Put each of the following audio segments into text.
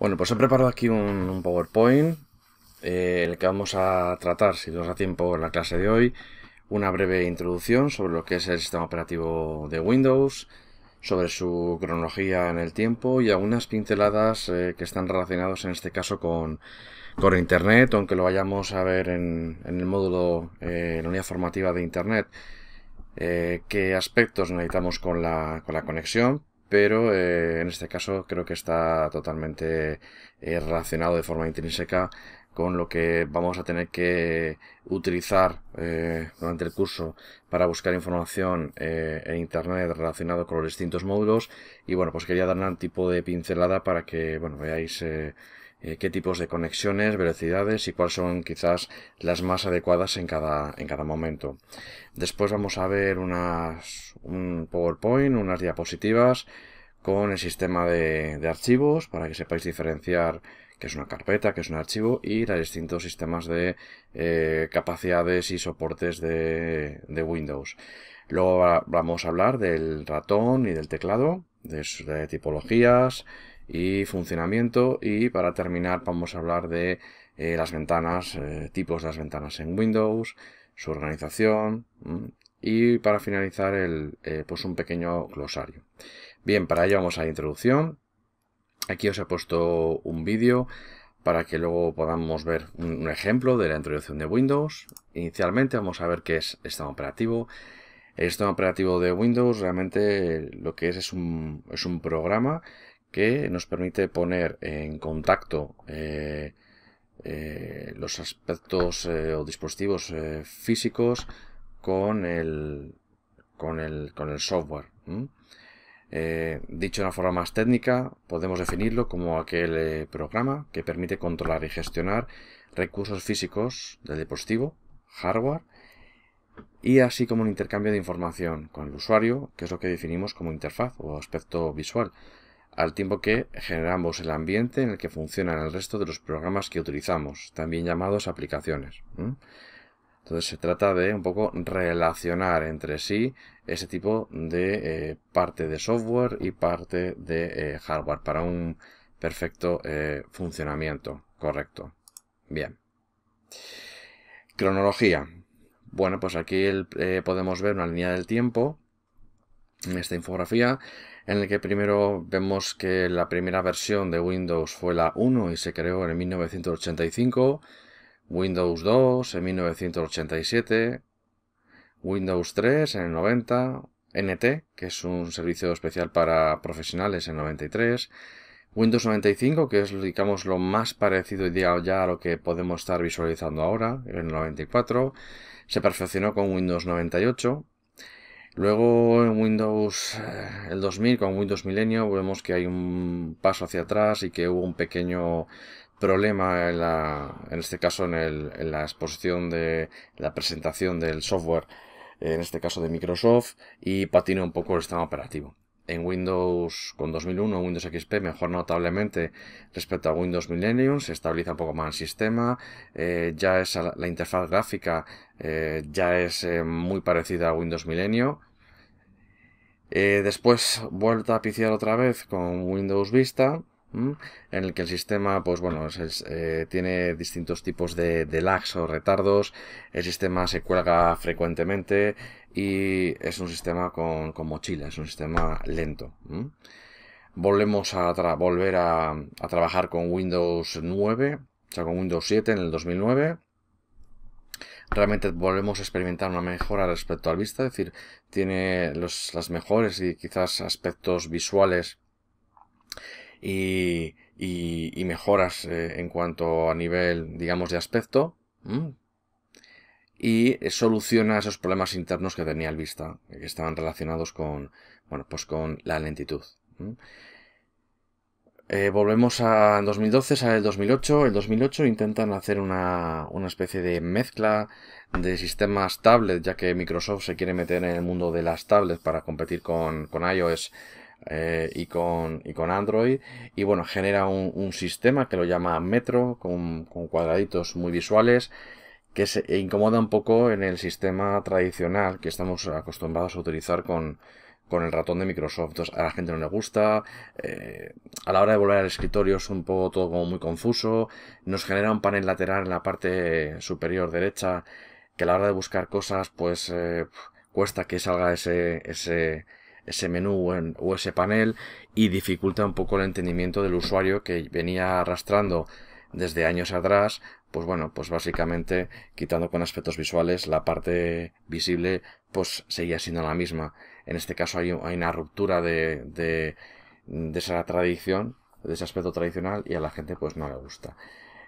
Bueno, pues he preparado aquí un, PowerPoint, eh, el que vamos a tratar, si nos da tiempo, en la clase de hoy, una breve introducción sobre lo que es el sistema operativo de Windows, sobre su cronología en el tiempo y algunas pinceladas eh, que están relacionados en este caso con, con Internet, aunque lo vayamos a ver en, el módulo, eh, en la unidad formativa de Internet, qué aspectos necesitamos con la conexión pero eh, en este caso creo que está totalmente eh, relacionado de forma intrínseca con lo que vamos a tener que utilizar eh, durante el curso para buscar información en internet relacionado con los distintos módulos y bueno pues quería dar un tipo de pincelada para que bueno veáis eh, qué tipos de conexiones, velocidades y cuáles son quizás las más adecuadas en cada, en cada momento. Después vamos a ver unas, un PowerPoint, unas diapositivas con el sistema de, archivos para que sepáis diferenciar qué es una carpeta, qué es un archivo, y los distintos sistemas de eh, capacidades y soportes de, Windows. Luego vamos a hablar del ratón y del teclado, de, de tipologías, y funcionamiento y para terminar vamos a hablar de eh, las ventanas, eh, tipos de las ventanas en Windows, su organización y para finalizar el, eh, pues un pequeño glosario. Bien, para ello vamos a la introducción. Aquí os he puesto un vídeo para que luego podamos ver un ejemplo de la introducción de Windows. Inicialmente vamos a ver qué es sistema operativo. El sistema operativo de Windows realmente lo que es es un, es un programa que nos permite poner en contacto eh, eh, los aspectos eh, o dispositivos físicos con el, con el, software. dicho de una forma más técnica, podemos definirlo como aquel programa que permite controlar y gestionar recursos físicos del dispositivo, hardware, y así como un intercambio de información con el usuario, que es lo que definimos como interfaz o aspecto visual al tiempo que generamos el ambiente en el que funcionan el resto de los programas que utilizamos, también llamados aplicaciones. Entonces se trata de un poco relacionar entre sí ese tipo de eh, parte de software y parte de eh, hardware para un perfecto eh, funcionamiento correcto. Bien. Cronología. Bueno, pues aquí podemos ver una línea del tiempo en esta infografía en el que primero vemos que la primera versión de Windows fue la 1 y se creó en 1985, Windows 2 en 1987, Windows 3 en el 90, NT, que es un servicio especial para profesionales en 93, Windows 95, que es digamos lo más parecido ya a lo que podemos estar visualizando ahora, en el 94, se perfeccionó con Windows 98, Luego en Windows eh, el 2000 con Windows milenio, vemos que hay un paso hacia atrás y que hubo un pequeño problema en, la, en este caso en, el, en, la exposición de la presentación del software en este caso de Microsoft y patina un poco el sistema operativo en Windows con 2001, Windows XP mejor notablemente respecto a Windows Millennium, se estabiliza un poco más el sistema, eh, ya es la, interfaz gráfica eh, ya es eh, muy parecida a Windows Millennium. después vuelta a piciar otra vez con Windows Vista en el que el sistema, pues bueno, eh, tiene distintos tipos de, lags o retardos, el sistema se cuelga frecuentemente y es un sistema con, mochila, es un sistema lento. Volvemos a volver a, trabajar con Windows 9, o sea, con Windows 7 en el 2009. Realmente volvemos a experimentar una mejora respecto al Vista, es decir, tiene las mejores y quizás aspectos visuales y, mejoras eh, en cuanto a nivel, digamos, de aspecto. Y eh, soluciona esos problemas internos que tenía el Vista, eh, que estaban relacionados con, bueno, pues con la lentitud. volvemos a 2012, el 2008. El 2008 intentan hacer una, especie de mezcla de sistemas tablet, ya que Microsoft se quiere meter en el mundo de las tablets para competir con, con iOS eh, y, con, con Android. Y bueno, genera un, sistema que lo llama Metro, con, cuadraditos muy visuales, que se e incomoda un poco en el sistema tradicional que estamos acostumbrados a utilizar con, con el ratón de Microsoft. a la gente no le gusta. Eh, a la hora de volver al escritorio es un poco todo muy confuso. Nos genera un panel lateral en la parte superior derecha que a la hora de buscar cosas, pues eh, cuesta que salga ese, ese, ese menú o, ese panel y dificulta un poco el entendimiento del usuario que venía arrastrando desde años atrás, pues bueno, pues básicamente quitando con aspectos visuales la parte visible pues seguía siendo la misma. En este caso hay, hay una ruptura de, de, de esa tradición, de ese aspecto tradicional y a la gente pues no le gusta.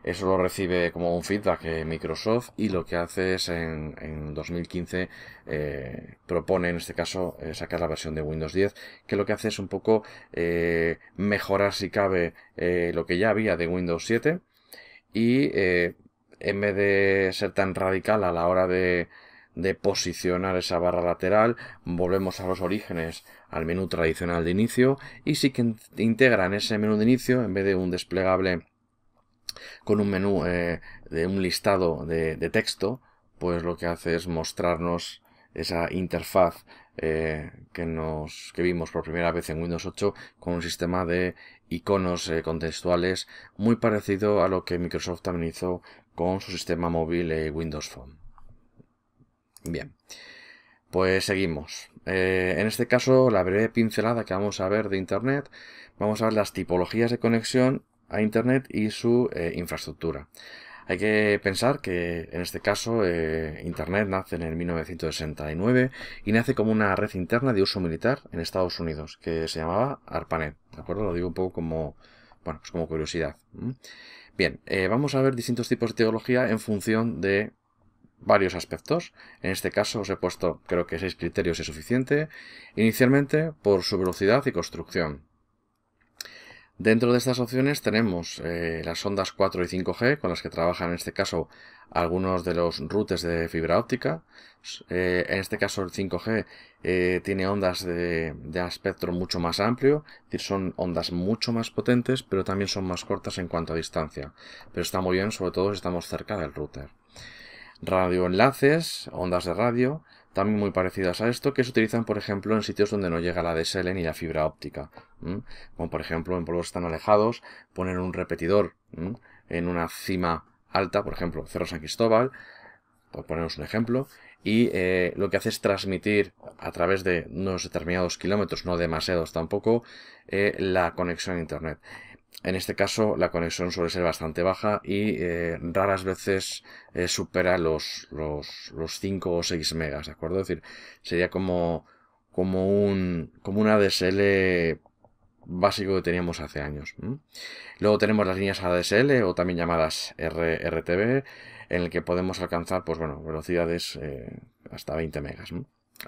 Eso lo recibe como un feedback Microsoft y lo que hace es en, 2015 eh, propone en este caso eh, sacar la versión de Windows 10 que lo que hace es un poco eh, mejorar si cabe lo que ya había de Windows 7 y en vez de ser tan radical a la hora de, de posicionar esa barra lateral, volvemos a los orígenes, al menú tradicional de inicio y sí que integran ese menú de inicio en vez de un desplegable con un menú eh, de un listado de, texto, pues lo que hace es mostrarnos esa interfaz eh, que, nos, que vimos por primera vez en Windows 8 con un sistema de iconos eh, contextuales muy parecido a lo que Microsoft también hizo con su sistema móvil Windows Phone. Bien, pues seguimos. en este caso, la breve pincelada que vamos a ver de Internet, vamos a ver las tipologías de conexión a Internet y su eh, infraestructura. Hay que pensar que en este caso eh, Internet nace en el 1969 y nace como una red interna de uso militar en Estados Unidos que se llamaba ARPANET. ¿De acuerdo? Lo digo un poco como, bueno, pues como curiosidad. Bien, eh, vamos a ver distintos tipos de tecnología en función de varios aspectos. En este caso os he puesto creo que seis criterios es suficiente. Inicialmente por su velocidad y construcción. Dentro de estas opciones tenemos eh, las ondas 4 y 5G, con las que trabajan en este caso algunos de los routers de fibra óptica. Eh, en este caso el 5G eh, tiene ondas de, espectro mucho más amplio, son ondas mucho más potentes, pero también son más cortas en cuanto a distancia. Pero está muy bien, sobre todo si estamos cerca del router. Radioenlaces, ondas de radio, también muy parecidas a esto, que se utilizan, por ejemplo, en sitios donde no llega la DSL ni la fibra óptica. Como, por ejemplo, en pueblos tan alejados, poner un repetidor en una cima alta, por ejemplo, Cerro San Cristóbal, por ponernos un ejemplo, y eh, lo que hace es transmitir a través de unos determinados kilómetros, no demasiados tampoco, eh, la conexión a Internet. En este caso la conexión suele ser bastante baja y eh, raras veces eh, supera los, los, 5 o 6 megas, ¿de acuerdo? Es decir, sería como, como, un, como ADSL básico que teníamos hace años. Luego tenemos las líneas ADSL o también llamadas RTB, en el que podemos alcanzar pues bueno, velocidades eh, hasta 20 megas.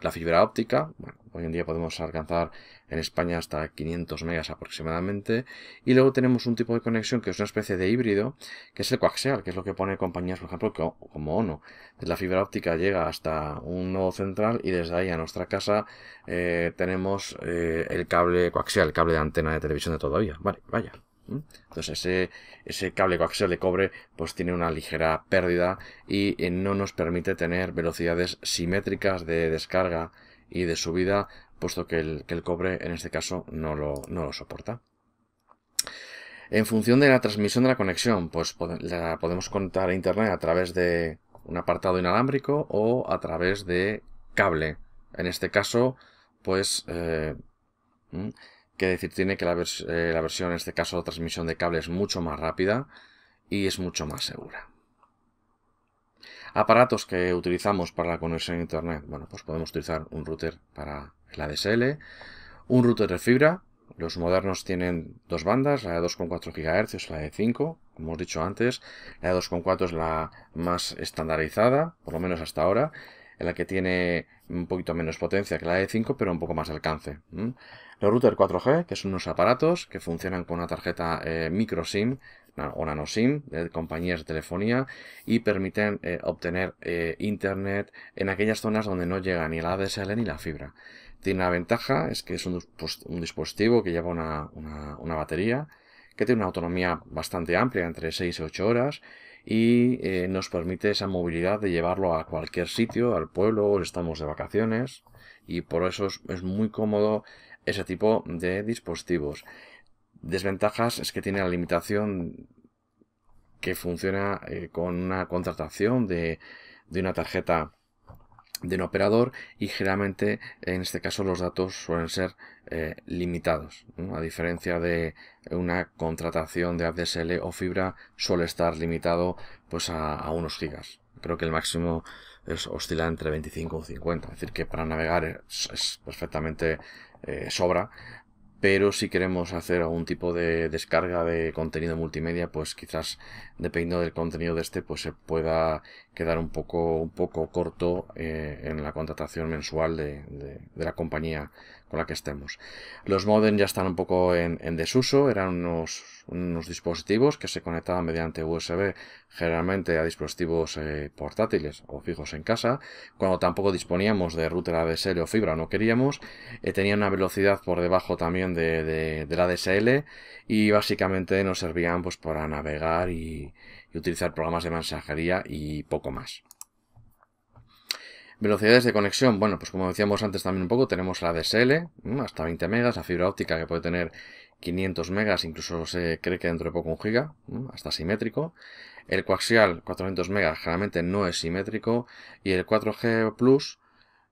La fibra óptica, bueno, hoy en día podemos alcanzar en España hasta 500 megas aproximadamente. Y luego tenemos un tipo de conexión que es una especie de híbrido, que es el coaxial, que es lo que pone compañías, por ejemplo, como ONO. La fibra óptica llega hasta un nodo central y desde ahí a nuestra casa eh, tenemos eh, el cable coaxial, el cable de antena de televisión de todavía. Vale, vaya. Entonces ese, cable coaxial de cobre pues tiene una ligera pérdida y eh, no nos permite tener velocidades simétricas de descarga y de subida, puesto que el, cobre en este caso no lo, soporta. En función de la transmisión de la conexión, pues la podemos conectar a internet a través de un apartado inalámbrico o a través de cable. En este caso, pues eh, que decir tiene que la, eh, versión, en este caso, de transmisión de cable es mucho más rápida y es mucho más segura. Aparatos que utilizamos para la conexión a internet. Bueno, pues podemos utilizar un router para la DSL un router de fibra. Los modernos tienen dos bandas, la de 2,4 GHz y la de 5, como hemos dicho antes. La de 2,4 es la más estandarizada, por lo menos hasta ahora en la que tiene un poquito menos potencia que la de 5, pero un poco más alcance. Los router 4G, que son unos aparatos que funcionan con una tarjeta eh, micro SIM o nano SIM de compañías de telefonía y permiten eh, obtener eh, internet en aquellas zonas donde no llega ni la ADSL ni la fibra. Tiene una ventaja, es que es un, dispositivo que lleva una, una batería que tiene una autonomía bastante amplia, entre 6 y 8 horas, y eh, nos permite esa movilidad de llevarlo a cualquier sitio, al pueblo, estamos de vacaciones y por eso es, muy cómodo ese tipo de dispositivos. Desventajas es que tiene la limitación que funciona eh, con una contratación de, de una tarjeta de un operador y generalmente en este caso los datos suelen ser eh, limitados a diferencia de una contratación de ADSL o fibra suele estar limitado pues a, unos gigas creo que el máximo oscila entre 25 o 50 es decir que para navegar es, perfectamente eh, sobra pero si queremos hacer algún tipo de descarga de contenido multimedia, pues quizás dependiendo del contenido de este, pues se pueda quedar un poco, un poco corto eh, en la contratación mensual de, la compañía con la que estemos. Los modem ya están un poco en, desuso, eran unos, dispositivos que se conectaban mediante USB generalmente a dispositivos eh, portátiles o fijos en casa. Cuando tampoco disponíamos de router ADSL o fibra no queríamos, eh, tenían una velocidad por debajo también de, de, del ADSL y básicamente nos servían pues para navegar y, y utilizar programas de mensajería y poco más. Velocidades de conexión, bueno, pues como decíamos antes también un poco, tenemos la DSL, mm, hasta 20 megas, la fibra óptica que puede tener 500 megas, incluso se cree que dentro de poco un giga, mm, hasta simétrico. El coaxial, 400 megas, generalmente no es simétrico. Y el 4G Plus,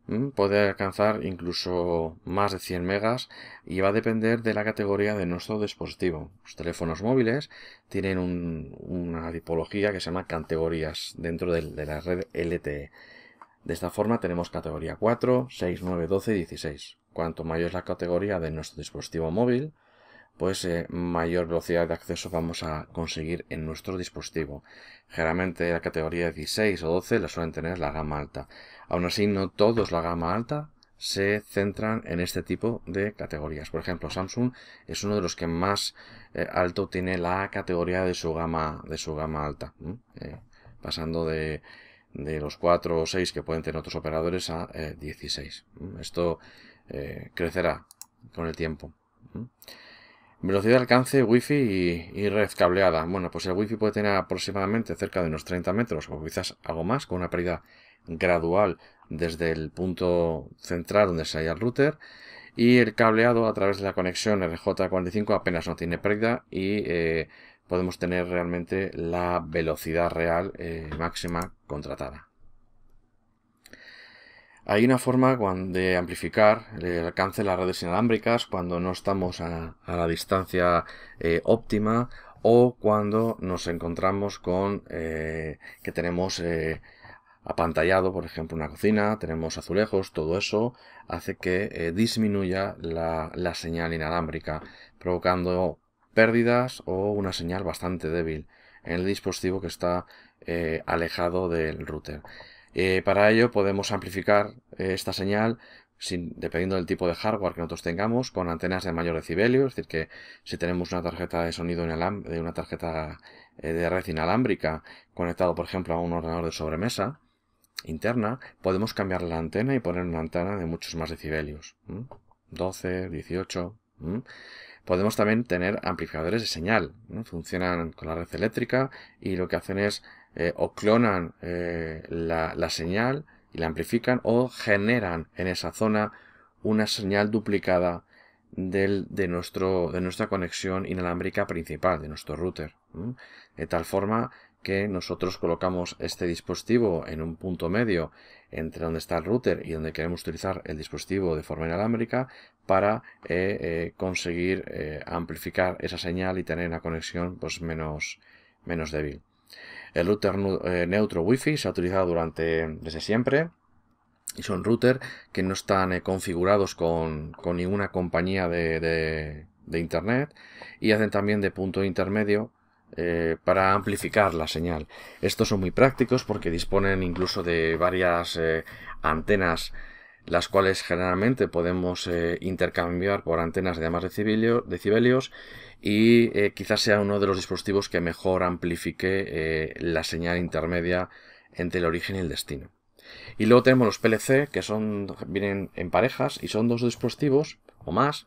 Mm, puede alcanzar incluso más de 100 megas y va a depender de la categoría de nuestro dispositivo. Los teléfonos móviles tienen una tipología que se llama categorías dentro de, de, la red LTE. De esta forma tenemos categoría 4, 6, 9, 12 y 16. Cuanto mayor es la categoría de nuestro dispositivo móvil, pues eh, mayor velocidad de acceso vamos a conseguir en nuestro dispositivo. Generalmente la categoría 16 o 12 la suelen tener la gama alta. Aún así, no todos la gama alta se centran en este tipo de categorías. Por ejemplo, Samsung es uno de los que más eh, alto tiene la categoría de su gama, de su gama alta, eh, pasando de, de, los 4 o 6 que pueden tener otros operadores a 16. Esto crecerá con el tiempo. Velocidad de alcance, wifi y, y, red cableada. Bueno, pues el wifi puede tener aproximadamente cerca de unos 30 metros o quizás algo más, con una pérdida gradual desde el punto central donde se halla el router. Y el cableado a través de la conexión RJ45 apenas no tiene pérdida y eh, podemos tener realmente la velocidad real eh, máxima contratada. Hay una forma de amplificar el alcance de las redes inalámbricas cuando no estamos a, la distancia eh, óptima o cuando nos encontramos con eh, que tenemos eh, apantallado, por ejemplo, una cocina, tenemos azulejos, todo eso hace que disminuya la, señal inalámbrica, provocando pérdidas o una señal bastante débil en el dispositivo que está alejado del router. Eh, para ello podemos amplificar eh, esta señal dependiendo del tipo de hardware que nosotros tengamos, con antenas de mayor decibelio, es decir, que si tenemos una tarjeta de sonido de una tarjeta eh, de red inalámbrica conectado, por ejemplo, a un ordenador de sobremesa interna, podemos cambiar la antena y poner una antena de muchos más decibelios, 12, 18. Podemos también tener amplificadores de señal, funcionan con la red eléctrica y lo que hacen es eh, o clonan eh, la, señal y la amplifican o generan en esa zona una señal duplicada del, de, nuestro, de nuestra conexión inalámbrica principal, de nuestro router. De tal forma que nosotros colocamos este dispositivo en un punto medio entre donde está el router y donde queremos utilizar el dispositivo de forma inalámbrica para eh, conseguir amplificar esa señal y tener una conexión pues, menos, menos débil. El router eh, neutro wifi se ha utilizado durante, desde siempre y son routers que no están eh, configurados con, ninguna compañía de, internet y hacen también de punto intermedio eh, para amplificar la señal. Estos son muy prácticos porque disponen incluso de varias antenas las cuales generalmente podemos eh, intercambiar por antenas de más decibelios y eh, quizás sea uno de los dispositivos que mejor amplifique eh, la señal intermedia entre el origen y el destino. Y luego tenemos los PLC que son vienen en parejas y son dos dispositivos o más,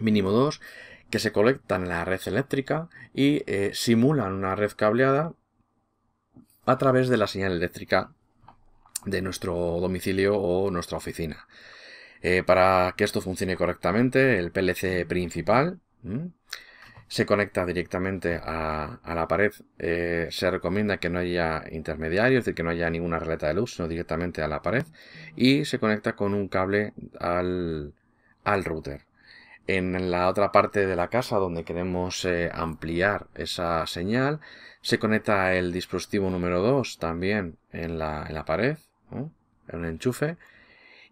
mínimo dos, que se colectan en la red eléctrica y simulan una red cableada a través de la señal eléctrica de nuestro domicilio o nuestra oficina. Eh, para que esto funcione correctamente, el PLC principal se conecta directamente a, la pared. Eh, se recomienda que no haya intermediarios, es que no haya ninguna releta de luz, sino directamente a la pared. Y se conecta con un cable al, router. En la otra parte de la casa donde queremos eh, ampliar esa señal, se conecta el dispositivo número 2 también en la pared en un enchufe,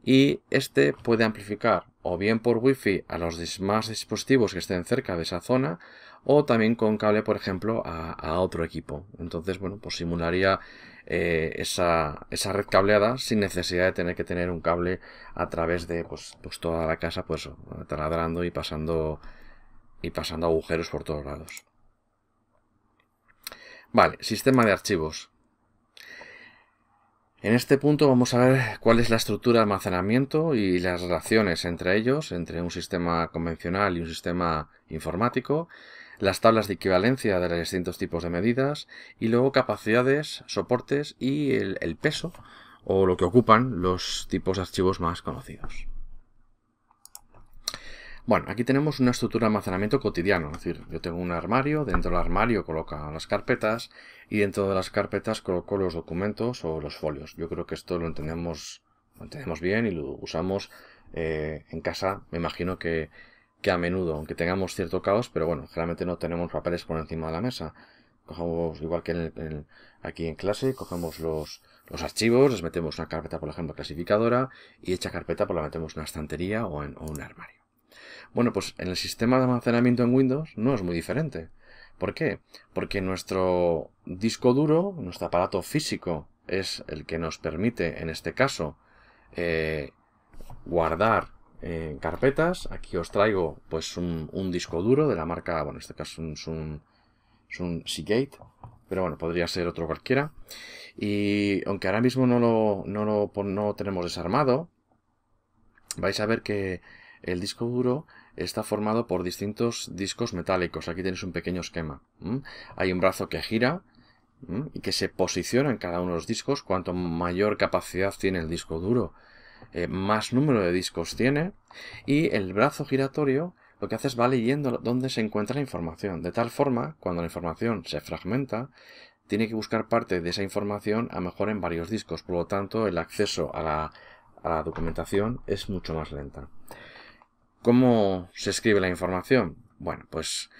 y este puede amplificar o bien por wifi a los demás dispositivos que estén cerca de esa zona o también con cable por ejemplo a, otro equipo entonces bueno pues simularía eh, esa, red cableada sin necesidad de tener que tener un cable a través de pues, pues toda la casa pues taladrando y pasando y pasando agujeros por todos lados vale sistema de archivos en este punto vamos a ver cuál es la estructura de almacenamiento y las relaciones entre ellos, entre un sistema convencional y un sistema informático, las tablas de equivalencia de los distintos tipos de medidas y luego capacidades, soportes y el, el peso o lo que ocupan los tipos de archivos más conocidos. Bueno, aquí tenemos una estructura de almacenamiento cotidiano, es decir, yo tengo un armario, dentro del armario coloca las carpetas y dentro de las carpetas coloco los documentos o los folios. Yo creo que esto lo entendemos, entendemos bien y lo usamos eh, en casa, me imagino que, a menudo, aunque tengamos cierto caos, pero bueno, generalmente no tenemos papeles por encima de la mesa. Cogemos, igual que aquí en clase, cogemos los, archivos, les metemos una carpeta, por ejemplo, clasificadora, y hecha carpeta, pues la metemos en una estantería o en un armario. Bueno, pues en el sistema de almacenamiento en Windows no es muy diferente. ¿Por qué? Porque nuestro disco duro, nuestro aparato físico, es el que nos permite, en este caso, eh, guardar eh, carpetas. Aquí os traigo pues un, disco duro de la marca, bueno, en este caso es un, Seagate, pero bueno, podría ser otro cualquiera. Y aunque ahora mismo no lo, no no lo tenemos desarmado, vais a ver que el disco duro está formado por distintos discos metálicos. Aquí tenéis un pequeño esquema. Hay un brazo que gira y que se posiciona en cada uno de los discos. Cuanto mayor capacidad tiene el disco duro, eh, más número de discos tiene. Y el brazo giratorio lo que hace es va leyendo dónde se encuentra la información. De tal forma, cuando la información se fragmenta, tiene que buscar parte de esa información a mejor en varios discos. Por lo tanto, el acceso a la, a la documentación es mucho más lenta. ¿Cómo se escribe la información? Bueno, pues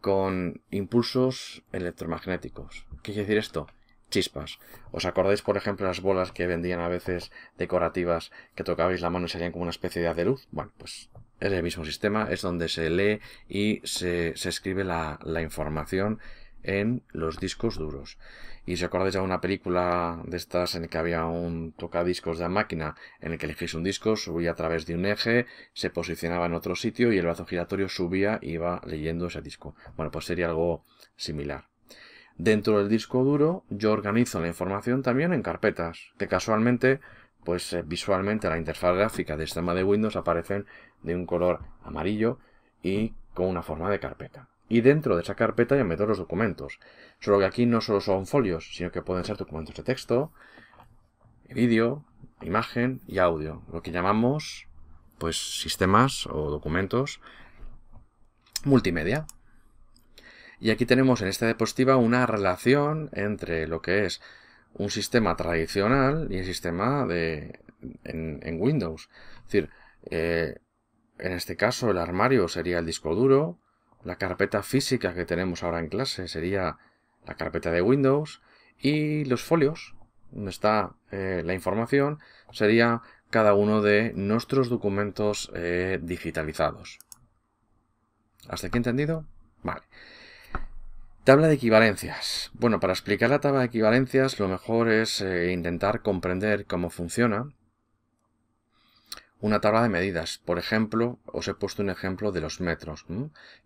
con impulsos electromagnéticos. ¿Qué quiere decir esto? Chispas. ¿Os acordáis, por ejemplo, las bolas que vendían a veces decorativas que tocabais la mano y salían como una especie de haz luz? Bueno, pues es el mismo sistema, es donde se lee y se, se escribe la, la información en los discos duros. Y si acordáis de una película de estas en la que había un tocadiscos de máquina, en el que elegís un disco, subía a través de un eje, se posicionaba en otro sitio y el brazo giratorio subía y iba leyendo ese disco. Bueno, pues sería algo similar. Dentro del disco duro yo organizo la información también en carpetas, que casualmente, pues eh, visualmente la interfaz gráfica de sistema este de Windows aparecen de un color amarillo y con una forma de carpeta y dentro de esa carpeta ya meto los documentos. Solo que aquí no solo son folios, sino que pueden ser documentos de texto, vídeo, imagen y audio, lo que llamamos pues sistemas o documentos multimedia. Y aquí tenemos en esta diapositiva una relación entre lo que es un sistema tradicional y el sistema de, en, Windows. Es decir, eh, en este caso el armario sería el disco duro, la carpeta física que tenemos ahora en clase sería la carpeta de Windows y los folios, donde está eh, la información, sería cada uno de nuestros documentos eh, digitalizados. ¿Hasta aquí entendido? Vale. Tabla de equivalencias. Bueno, para explicar la tabla de equivalencias lo mejor es eh, intentar comprender cómo funciona una tabla de medidas. Por ejemplo, os he puesto un ejemplo de los metros.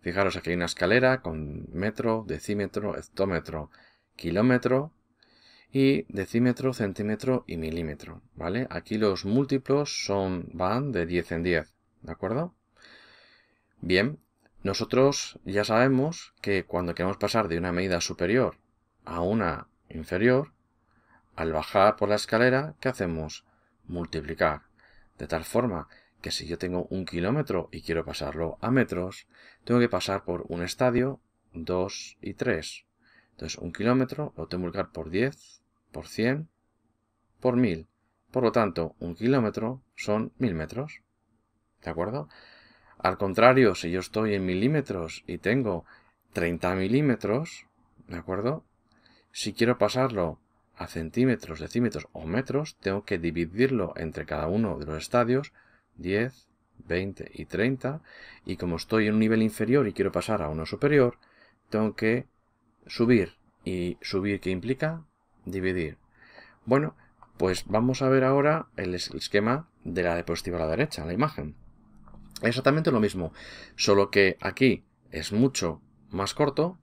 Fijaros, aquí hay una escalera con metro, decímetro, hectómetro, kilómetro y decímetro, centímetro y milímetro. ¿vale? Aquí los múltiplos son, van de 10 en 10. ¿De acuerdo? Bien, nosotros ya sabemos que cuando queremos pasar de una medida superior a una inferior, al bajar por la escalera, ¿qué hacemos? Multiplicar. De tal forma que si yo tengo un kilómetro y quiero pasarlo a metros, tengo que pasar por un estadio, 2 y 3. Entonces, un kilómetro lo tengo que multiplicar por 10, por 100, por 1000. Por lo tanto, un kilómetro son 1000 metros. ¿De acuerdo? Al contrario, si yo estoy en milímetros y tengo 30 milímetros, ¿de acuerdo? Si quiero pasarlo a centímetros, decímetros o metros, tengo que dividirlo entre cada uno de los estadios, 10, 20 y 30, y como estoy en un nivel inferior y quiero pasar a uno superior, tengo que subir. ¿Y subir qué implica? Dividir. Bueno, pues vamos a ver ahora el esquema de la diapositiva a la derecha, la imagen. Exactamente lo mismo, solo que aquí es mucho más corto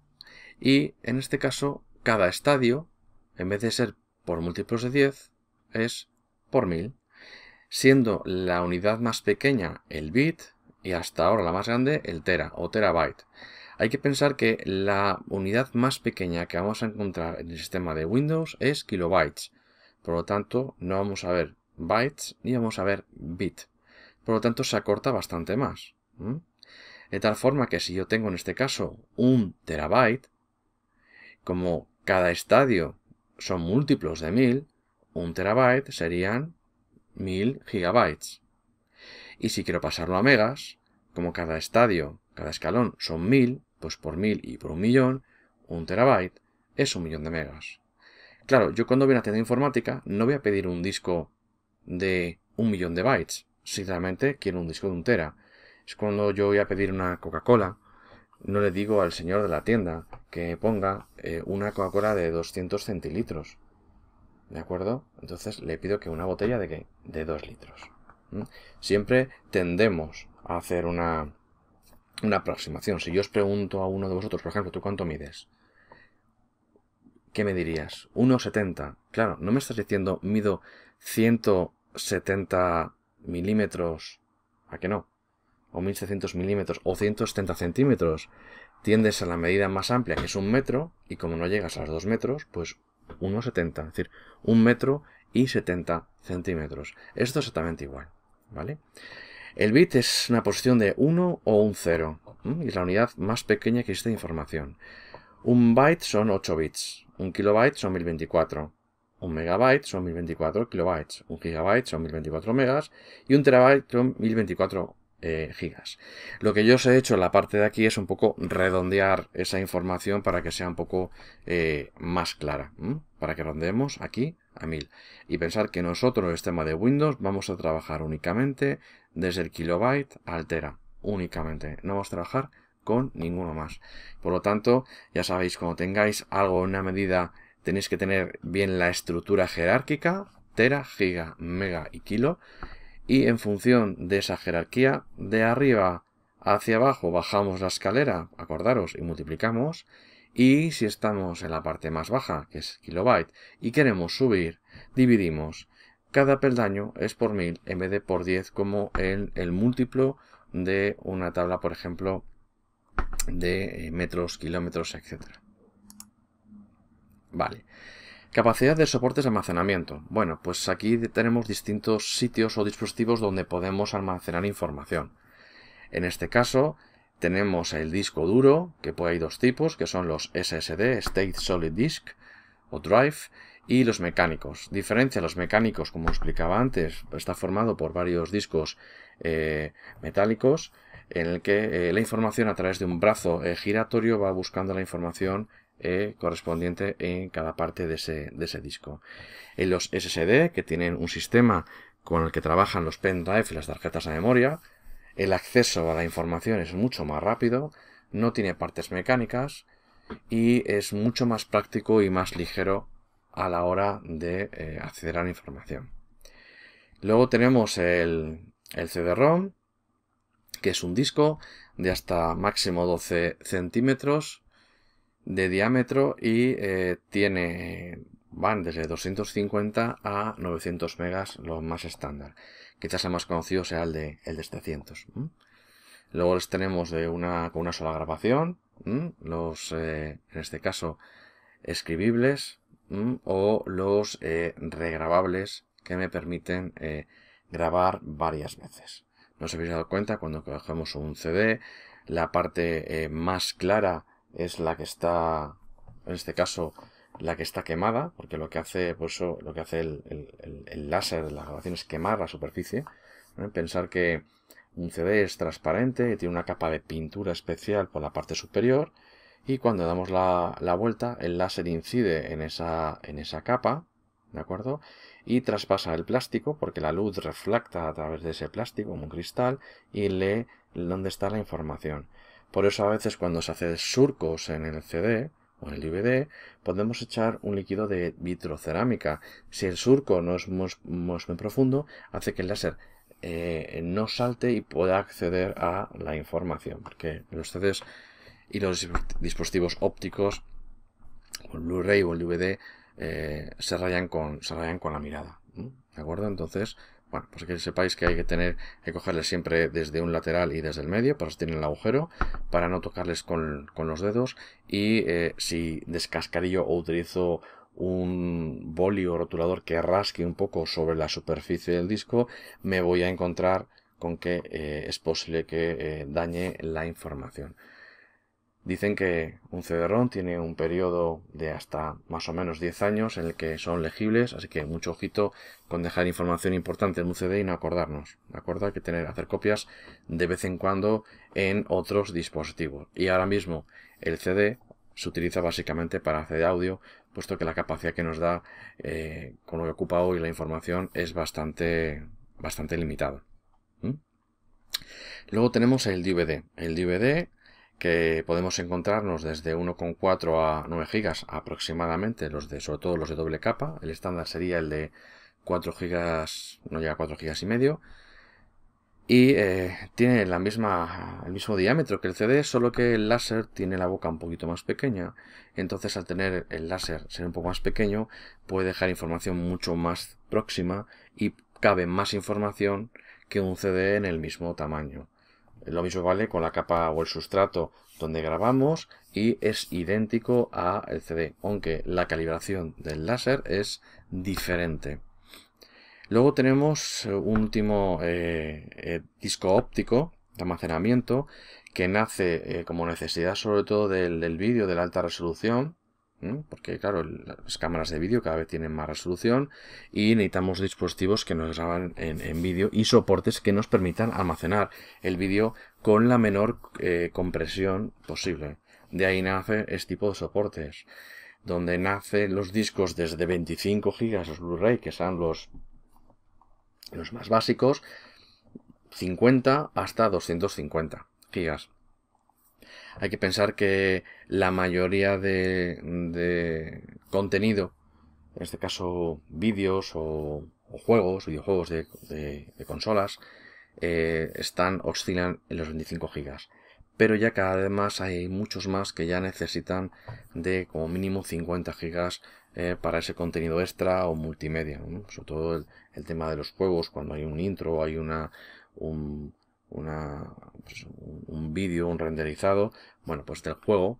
y en este caso cada estadio en vez de ser por múltiplos de 10, es por 1000, siendo la unidad más pequeña el bit y hasta ahora la más grande el tera o terabyte. Hay que pensar que la unidad más pequeña que vamos a encontrar en el sistema de Windows es kilobytes. Por lo tanto, no vamos a ver bytes ni vamos a ver bit. Por lo tanto, se acorta bastante más. De tal forma que si yo tengo en este caso un terabyte, como cada estadio son múltiplos de 1000, un terabyte serían 1000 gigabytes. Y si quiero pasarlo a megas, como cada estadio, cada escalón son 1000, pues por 1000 y por un millón, un terabyte es un millón de megas. Claro, yo cuando voy a una tienda informática no voy a pedir un disco de un millón de bytes. Sinceramente quiero un disco de un tera. Es cuando yo voy a pedir una Coca-Cola, no le digo al señor de la tienda, que ponga eh, una Coca-Cola de 200 centilitros. ¿De acuerdo? Entonces le pido que una botella de qué? De 2 litros. Siempre tendemos a hacer una, una aproximación. Si yo os pregunto a uno de vosotros, por ejemplo, ¿tú cuánto mides? ¿Qué me dirías? 1,70. Claro, no me estás diciendo mido 170 milímetros. ¿A qué no? O 1600 milímetros. O 170 centímetros tiendes a la medida más amplia, que es un metro, y como no llegas a los dos metros, pues 1,70, es decir, un metro y 70 centímetros. Esto es exactamente igual, ¿vale? El bit es una posición de 1 o un 0, y es la unidad más pequeña que existe de información. Un byte son 8 bits, un kilobyte son 1024, un megabyte son 1024 kilobytes, un gigabyte son 1024 megas, y un terabyte son 1024 eh, gigas. Lo que yo os he hecho en la parte de aquí es un poco redondear esa información para que sea un poco eh, más clara, para que redondeemos aquí a 1000. Y pensar que nosotros en el sistema de Windows vamos a trabajar únicamente desde el kilobyte al tera, únicamente. No vamos a trabajar con ninguno más. Por lo tanto, ya sabéis, cuando tengáis algo en una medida, tenéis que tener bien la estructura jerárquica, tera, giga, mega y kilo y en función de esa jerarquía, de arriba hacia abajo bajamos la escalera, acordaros, y multiplicamos, y si estamos en la parte más baja, que es kilobyte, y queremos subir, dividimos. Cada peldaño es por 1000 en vez de por 10 como el, el múltiplo de una tabla, por ejemplo, de metros, kilómetros, etc. Vale. Capacidad de soportes de almacenamiento. Bueno, pues aquí tenemos distintos sitios o dispositivos donde podemos almacenar información. En este caso, tenemos el disco duro, que puede hay dos tipos, que son los SSD, State Solid Disk o Drive, y los mecánicos. Diferencia, los mecánicos, como explicaba antes, está formado por varios discos eh, metálicos en el que eh, la información a través de un brazo eh, giratorio va buscando la información eh, correspondiente en cada parte de ese, disco. En los SSD, que tienen un sistema con el que trabajan los pendrive y las tarjetas de memoria, el acceso a la información es mucho más rápido, no tiene partes mecánicas y es mucho más práctico y más ligero a la hora de eh, acceder a la información. Luego tenemos el, el CD-ROM, que es un disco de hasta máximo 12 centímetros de diámetro y eh, tiene van desde 250 a 900 megas lo más estándar quizás el más conocido sea el de, el de 700 luego los tenemos de una con una sola grabación los eh, en este caso escribibles o los eh, regrabables que me permiten grabar varias veces no se habéis dado cuenta cuando cogemos un CD la parte más clara es la que está, en este caso, la que está quemada, porque lo que hace, lo que hace el, láser de la grabación es quemar la superficie. ¿eh? Pensar que un CD es transparente, tiene una capa de pintura especial por la parte superior, y cuando damos la, vuelta, el láser incide en esa, capa, ¿de acuerdo? Y traspasa el plástico, porque la luz reflecta a través de ese plástico, como un cristal, y lee dónde está la información. Por eso a veces cuando se hace surcos en el CD o en el DVD, podemos echar un líquido de vitrocerámica. Si el surco no es muy, profundo, hace que el láser eh, no salte y pueda acceder a la información, porque los CDs y los dispositivos ópticos, el Blu-ray o el DVD, eh, se, rayan con, se rayan con la mirada. ¿De acuerdo? Entonces, bueno, pues que sepáis que hay que tener que cogerles siempre desde un lateral y desde el medio para sostener el agujero, para no tocarles con, los dedos. Y eh, si descascarillo o utilizo un boli o rotulador que rasque un poco sobre la superficie del disco, me voy a encontrar con que eh, es posible que eh, dañe la información. Dicen que un CD-ROM tiene un periodo de hasta más o menos 10 años en el que son legibles, así que mucho ojito con dejar información importante en un CD y no acordarnos. ¿De acuerdo? Hay que tener, hacer copias de vez en cuando en otros dispositivos. Y ahora mismo el CD se utiliza básicamente para hacer audio, puesto que la capacidad que nos da eh, con lo que ocupa hoy la información es bastante, bastante limitada. ¿Mm? Luego tenemos el DVD. El DVD que podemos encontrarnos desde 1,4 a 9 GB aproximadamente, los de, sobre todo los de doble capa. El estándar sería el de 4 GB, no llega a 4 GB y medio. Y eh, tiene la misma, el mismo diámetro que el CD, solo que el láser tiene la boca un poquito más pequeña. Entonces al tener el láser ser un poco más pequeño, puede dejar información mucho más próxima y cabe más información que un CD en el mismo tamaño. Lo mismo vale con la capa o el sustrato donde grabamos y es idéntico a el CD, aunque la calibración del láser es diferente. Luego tenemos eh, un último eh, eh, disco óptico de almacenamiento que nace como necesidad sobre todo del, del vídeo de la alta resolución porque claro, las cámaras de vídeo cada vez tienen más resolución y necesitamos dispositivos que nos graban en, vídeo y soportes que nos permitan almacenar el vídeo con la menor eh, compresión posible. De ahí nace este tipo de soportes, donde nacen los discos desde 25 GB, los Blu-ray, que son los, los más básicos, 50 hasta 250 GB. Hay que pensar que la mayoría de, contenido, en este caso vídeos o, juegos, videojuegos de, consolas, eh, están, oscilan en los 25 gigas. Pero ya cada vez más hay muchos más que ya necesitan de como mínimo 50 gigas eh, para ese contenido extra o multimedia. Sobre todo el, el, tema de los juegos, cuando hay un intro, hay una, un, pues, un vídeo, un renderizado, bueno, pues del juego,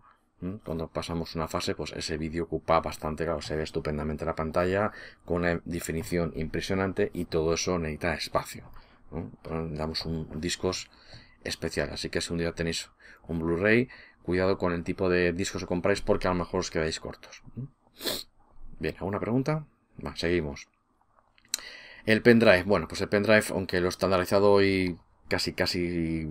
cuando pasamos una fase, pues ese vídeo ocupa bastante, claro, se ve estupendamente la pantalla, con una definición impresionante y todo eso necesita espacio. Damos un discos especial, así que si un día tenéis un Blu-ray, cuidado con el tipo de discos que compráis porque a lo mejor os quedáis cortos. Bien, ¿alguna pregunta? seguimos. El pendrive, bueno, pues el pendrive, aunque lo estandarizado y casi, casi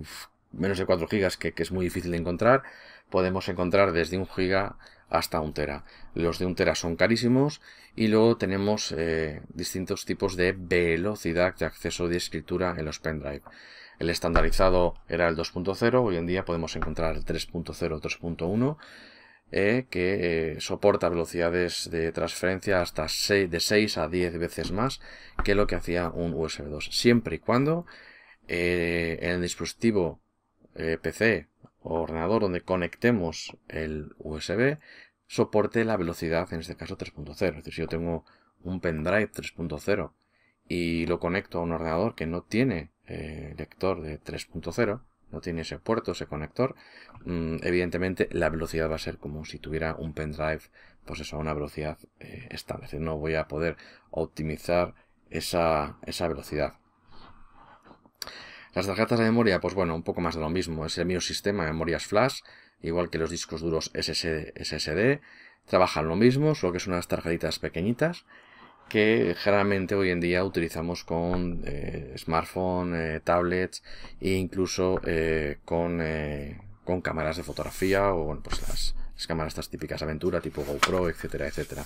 menos de 4 gigas que, es muy difícil de encontrar, podemos encontrar desde un giga hasta 1 tera. Los de 1 tera son carísimos y luego tenemos eh, distintos tipos de velocidad de acceso de escritura en los pendrive. El estandarizado era el 2.0, hoy en día podemos encontrar el 3.0, 3.1. Eh, que eh, soporta velocidades de transferencia hasta de 6 a 10 veces más que lo que hacía un USB 2, siempre y cuando eh, en el dispositivo eh, PC o ordenador donde conectemos el USB soporte la velocidad, en este caso 3.0. Es decir, si yo tengo un pendrive 3.0 y lo conecto a un ordenador que no tiene eh, lector de 3.0, no tiene ese puerto, ese conector, mm, evidentemente la velocidad va a ser como si tuviera un pendrive, pues eso, a una velocidad establecida, no voy a poder optimizar esa velocidad. Las tarjetas de memoria, pues bueno, un poco más de lo mismo. Es el mismo sistema, de memorias flash, igual que los discos duros SSD. Trabajan lo mismo, solo que son unas tarjetitas pequeñitas que generalmente hoy en día utilizamos con eh, smartphone, eh, tablets e incluso eh, con, cámaras de fotografía o pues las, cámaras estas típicas aventura tipo GoPro, etcétera, etcétera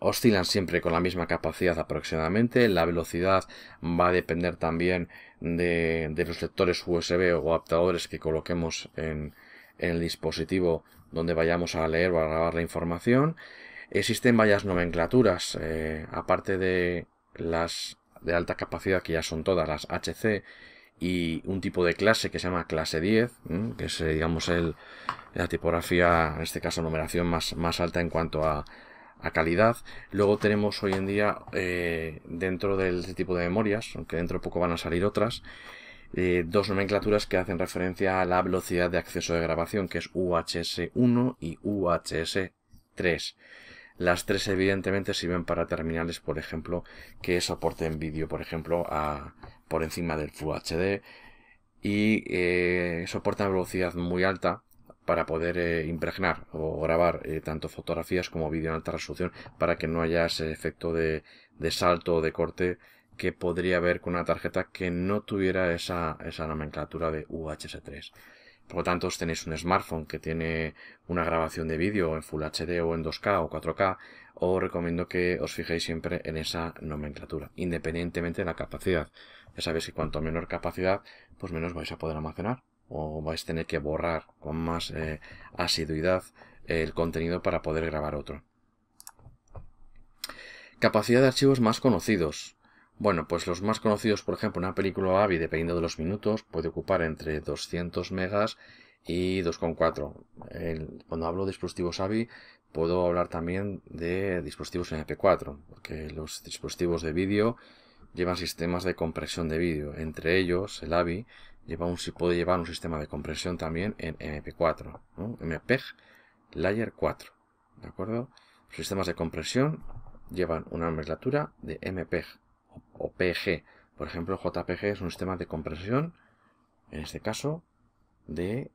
oscilan siempre con la misma capacidad aproximadamente. La velocidad va a depender también de, los lectores USB o adaptadores que coloquemos en, el dispositivo donde vayamos a leer o a grabar la información. Existen varias nomenclaturas, eh, aparte de las de alta capacidad que ya son todas las HC y un tipo de clase que se llama clase 10, que es eh, digamos el, la tipografía, en este caso numeración más alta en cuanto a, a calidad. Luego tenemos hoy en día eh, dentro de este tipo de memorias, aunque dentro de poco van a salir otras, eh, dos nomenclaturas que hacen referencia a la velocidad de acceso de grabación, que es UHS-1 y UHS-3. Las tres evidentemente sirven para terminales, por ejemplo, que soporten vídeo, por ejemplo, por encima del Full HD y eh, soportan velocidad muy alta, para poder eh, impregnar o grabar eh, tanto fotografías como vídeo en alta resolución para que no haya ese efecto de, salto o de corte que podría haber con una tarjeta que no tuviera esa, nomenclatura de UHS3. Por lo tanto, os tenéis un smartphone que tiene una grabación de vídeo en Full HD o en 2K o 4K, os recomiendo que os fijéis siempre en esa nomenclatura, independientemente de la capacidad. Ya sabéis que cuanto menor capacidad, pues menos vais a poder almacenar o vais a tener que borrar con más eh, asiduidad el contenido para poder grabar otro. Capacidad de archivos más conocidos. Bueno, pues los más conocidos, por ejemplo, una película AVI, dependiendo de los minutos, puede ocupar entre 200 megas y 2.4. Cuando hablo de dispositivos AVI, puedo hablar también de dispositivos MP4, porque los dispositivos de vídeo llevan sistemas de compresión de vídeo, entre ellos el AVI, lleva puede llevar un sistema de compresión también en MP4, ¿no? MPEG Layer 4, ¿de acuerdo? Los sistemas de compresión llevan una nomenclatura de MPEG o PG. Por ejemplo, JPG es un sistema de compresión, en este caso, de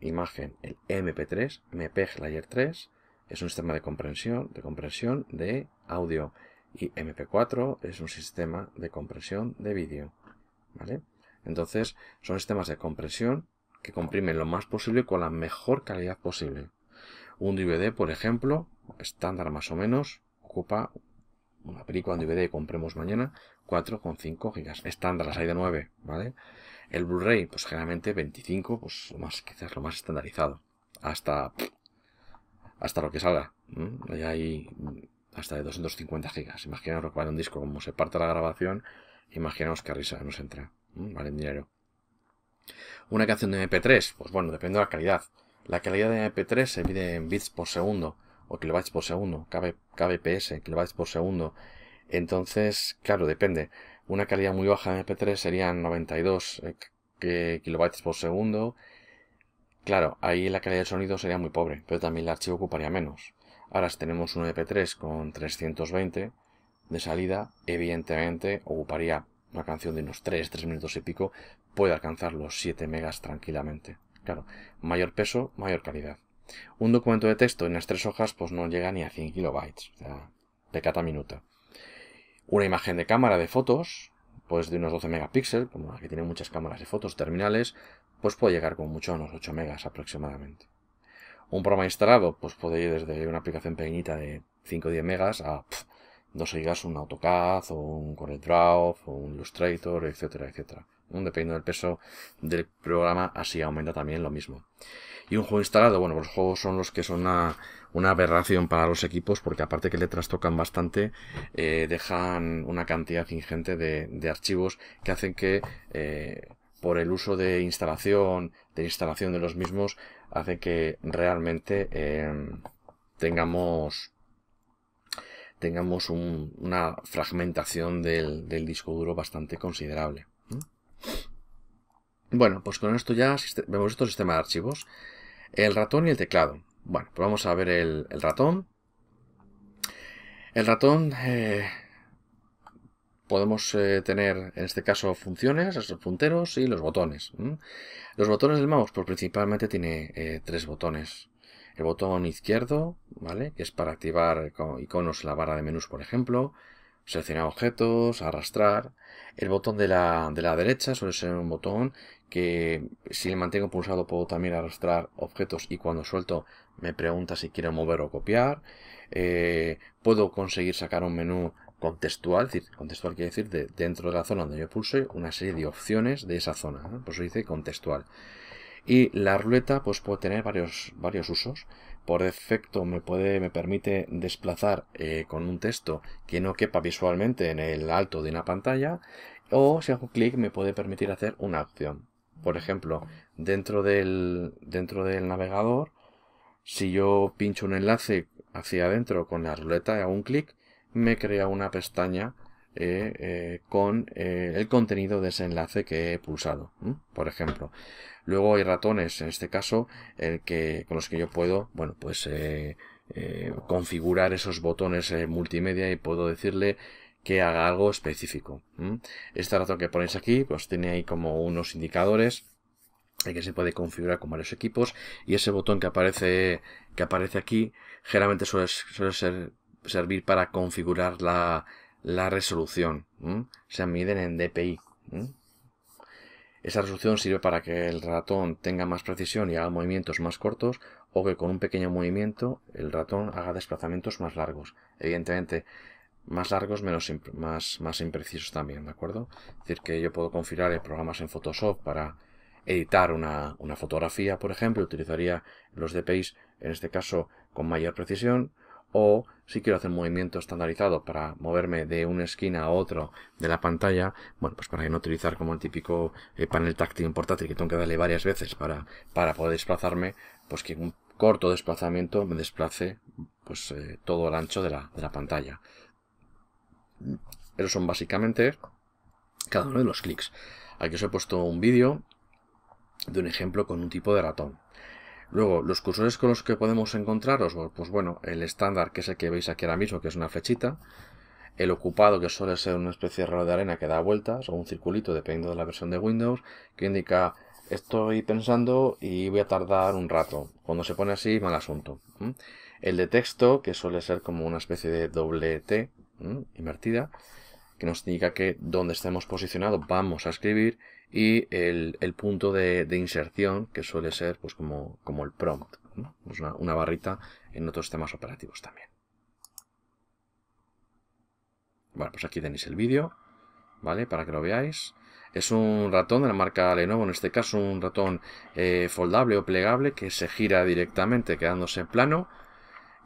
imagen. El MP3, MPEG Layer 3, es un sistema de compresión, de compresión de audio. Y MP4 es un sistema de compresión de vídeo. ¿Vale? Entonces, son sistemas de compresión que comprimen lo más posible con la mejor calidad posible. Un DVD, por ejemplo, estándar más o menos, ocupa una película en DVD que compremos mañana, 4,5 GB. Estándar, las hay de 9, ¿vale? El Blu-ray, pues generalmente 25, pues más, quizás lo más estandarizado. Hasta, hasta lo que salga. hay hasta de 250 gigas. Imaginaos que para un disco, como se parte la grabación, imaginaos que risa nos entra. Mm, vale, dinero. Una canción de MP3, pues bueno, depende de la calidad. La calidad de MP3 se mide en bits por segundo o kilobytes por segundo, kbps, kilobytes por segundo. Entonces, claro, depende. Una calidad muy baja de MP3 serían 92 kilobytes por segundo. Claro, ahí la calidad del sonido sería muy pobre, pero también el archivo ocuparía menos. Ahora, si tenemos un MP3 con 320 de salida, evidentemente ocuparía una canción de unos 3, 3 minutos y pico, puede alcanzar los 7 megas tranquilamente. Claro, mayor peso, mayor calidad. Un documento de texto en las tres hojas pues no llega ni a 100 kilobytes, o sea, de cada minuta. Una imagen de cámara de fotos, pues de unos 12 megapíxeles, como la que tiene muchas cámaras de fotos terminales, pues puede llegar con mucho a unos 8 megas aproximadamente. Un programa instalado, pues puede ir desde una aplicación pequeñita de 5 o 10 megas a no se sigas un AutoCAD o un CorelDRAW o un Illustrator, etcétera, etcétera. Dependiendo del peso del programa, así aumenta también lo mismo. Y un juego instalado, bueno, los juegos son los que son una, aberración para los equipos porque aparte que le trastocan bastante, eh, dejan una cantidad ingente de, archivos que hacen que eh, por el uso de instalación, de instalación de los mismos, hace que realmente eh, tengamos tengamos una fragmentación del, disco duro bastante considerable. Bueno, pues con esto ya vemos estos sistemas de archivos. El ratón y el teclado. Bueno, pues vamos a ver el, ratón. El ratón eh, podemos eh, tener en este caso funciones, los punteros y los botones. Los botones del mouse, pues principalmente tiene eh, tres botones el botón izquierdo, ¿vale? Que es para activar iconos en la barra de menús, por ejemplo. Seleccionar objetos, arrastrar. El botón de la, derecha suele ser un botón que si le mantengo pulsado puedo también arrastrar objetos y cuando suelto me pregunta si quiero mover o copiar. Eh, puedo conseguir sacar un menú contextual, decir, contextual quiere decir de, dentro de la zona donde yo pulse una serie de opciones de esa zona, por eso dice contextual. Y la ruleta pues puede tener varios, varios usos. Por defecto me, puede, permite desplazar eh, con un texto que no quepa visualmente en el alto de una pantalla. O si hago clic me puede permitir hacer una acción. Por ejemplo, dentro del, dentro del navegador, si yo pincho un enlace hacia adentro con la ruleta y hago un clic, me crea una pestaña eh, eh, con eh, el contenido de ese enlace que he pulsado, por ejemplo. Luego hay ratones, en este caso, el que, con los que yo puedo, bueno, pues configurar esos botones multimedia y puedo decirle que haga algo específico. Este ratón que ponéis aquí, pues tiene ahí como unos indicadores que se puede configurar con varios equipos y ese botón que aparece que aparece aquí generalmente suele, suele ser, servir para configurar la, la resolución. Se miden en DPI. Esa resolución sirve para que el ratón tenga más precisión y haga movimientos más cortos o que con un pequeño movimiento el ratón haga desplazamientos más largos. Evidentemente, más largos, menos más, más imprecisos también, ¿de acuerdo? Es decir, que yo puedo configurar programas en Photoshop para editar una, fotografía, por ejemplo, utilizaría los DPIs, en este caso, con mayor precisión, o si quiero hacer un movimiento estandarizado para moverme de una esquina a otro de la pantalla, bueno, pues para no utilizar como el típico eh, panel táctil portátil que tengo que darle varias veces para, para poder desplazarme, pues que un corto desplazamiento me desplace pues eh, todo el ancho de la, de la pantalla. Pero son básicamente cada uno de los clics. Aquí os he puesto un vídeo de un ejemplo con un tipo de ratón. Luego, los cursores con los que podemos encontraros, pues bueno, el estándar, que es el que veis aquí ahora mismo, que es una flechita, el ocupado, que suele ser una especie de reloj de arena que da vueltas, o un circulito, dependiendo de la versión de Windows, que indica estoy pensando y voy a tardar un rato. Cuando se pone así, mal asunto. El de texto, que suele ser como una especie de doble T, invertida, que nos indica que donde estemos posicionados vamos a escribir y el, punto de, inserción que suele ser pues como, como el prompt, pues una, barrita en otros temas operativos también. Bueno, pues aquí tenéis el vídeo, ¿vale? Para que lo veáis. Es un ratón de la marca Lenovo, en este caso un ratón eh, foldable o plegable que se gira directamente quedándose en plano.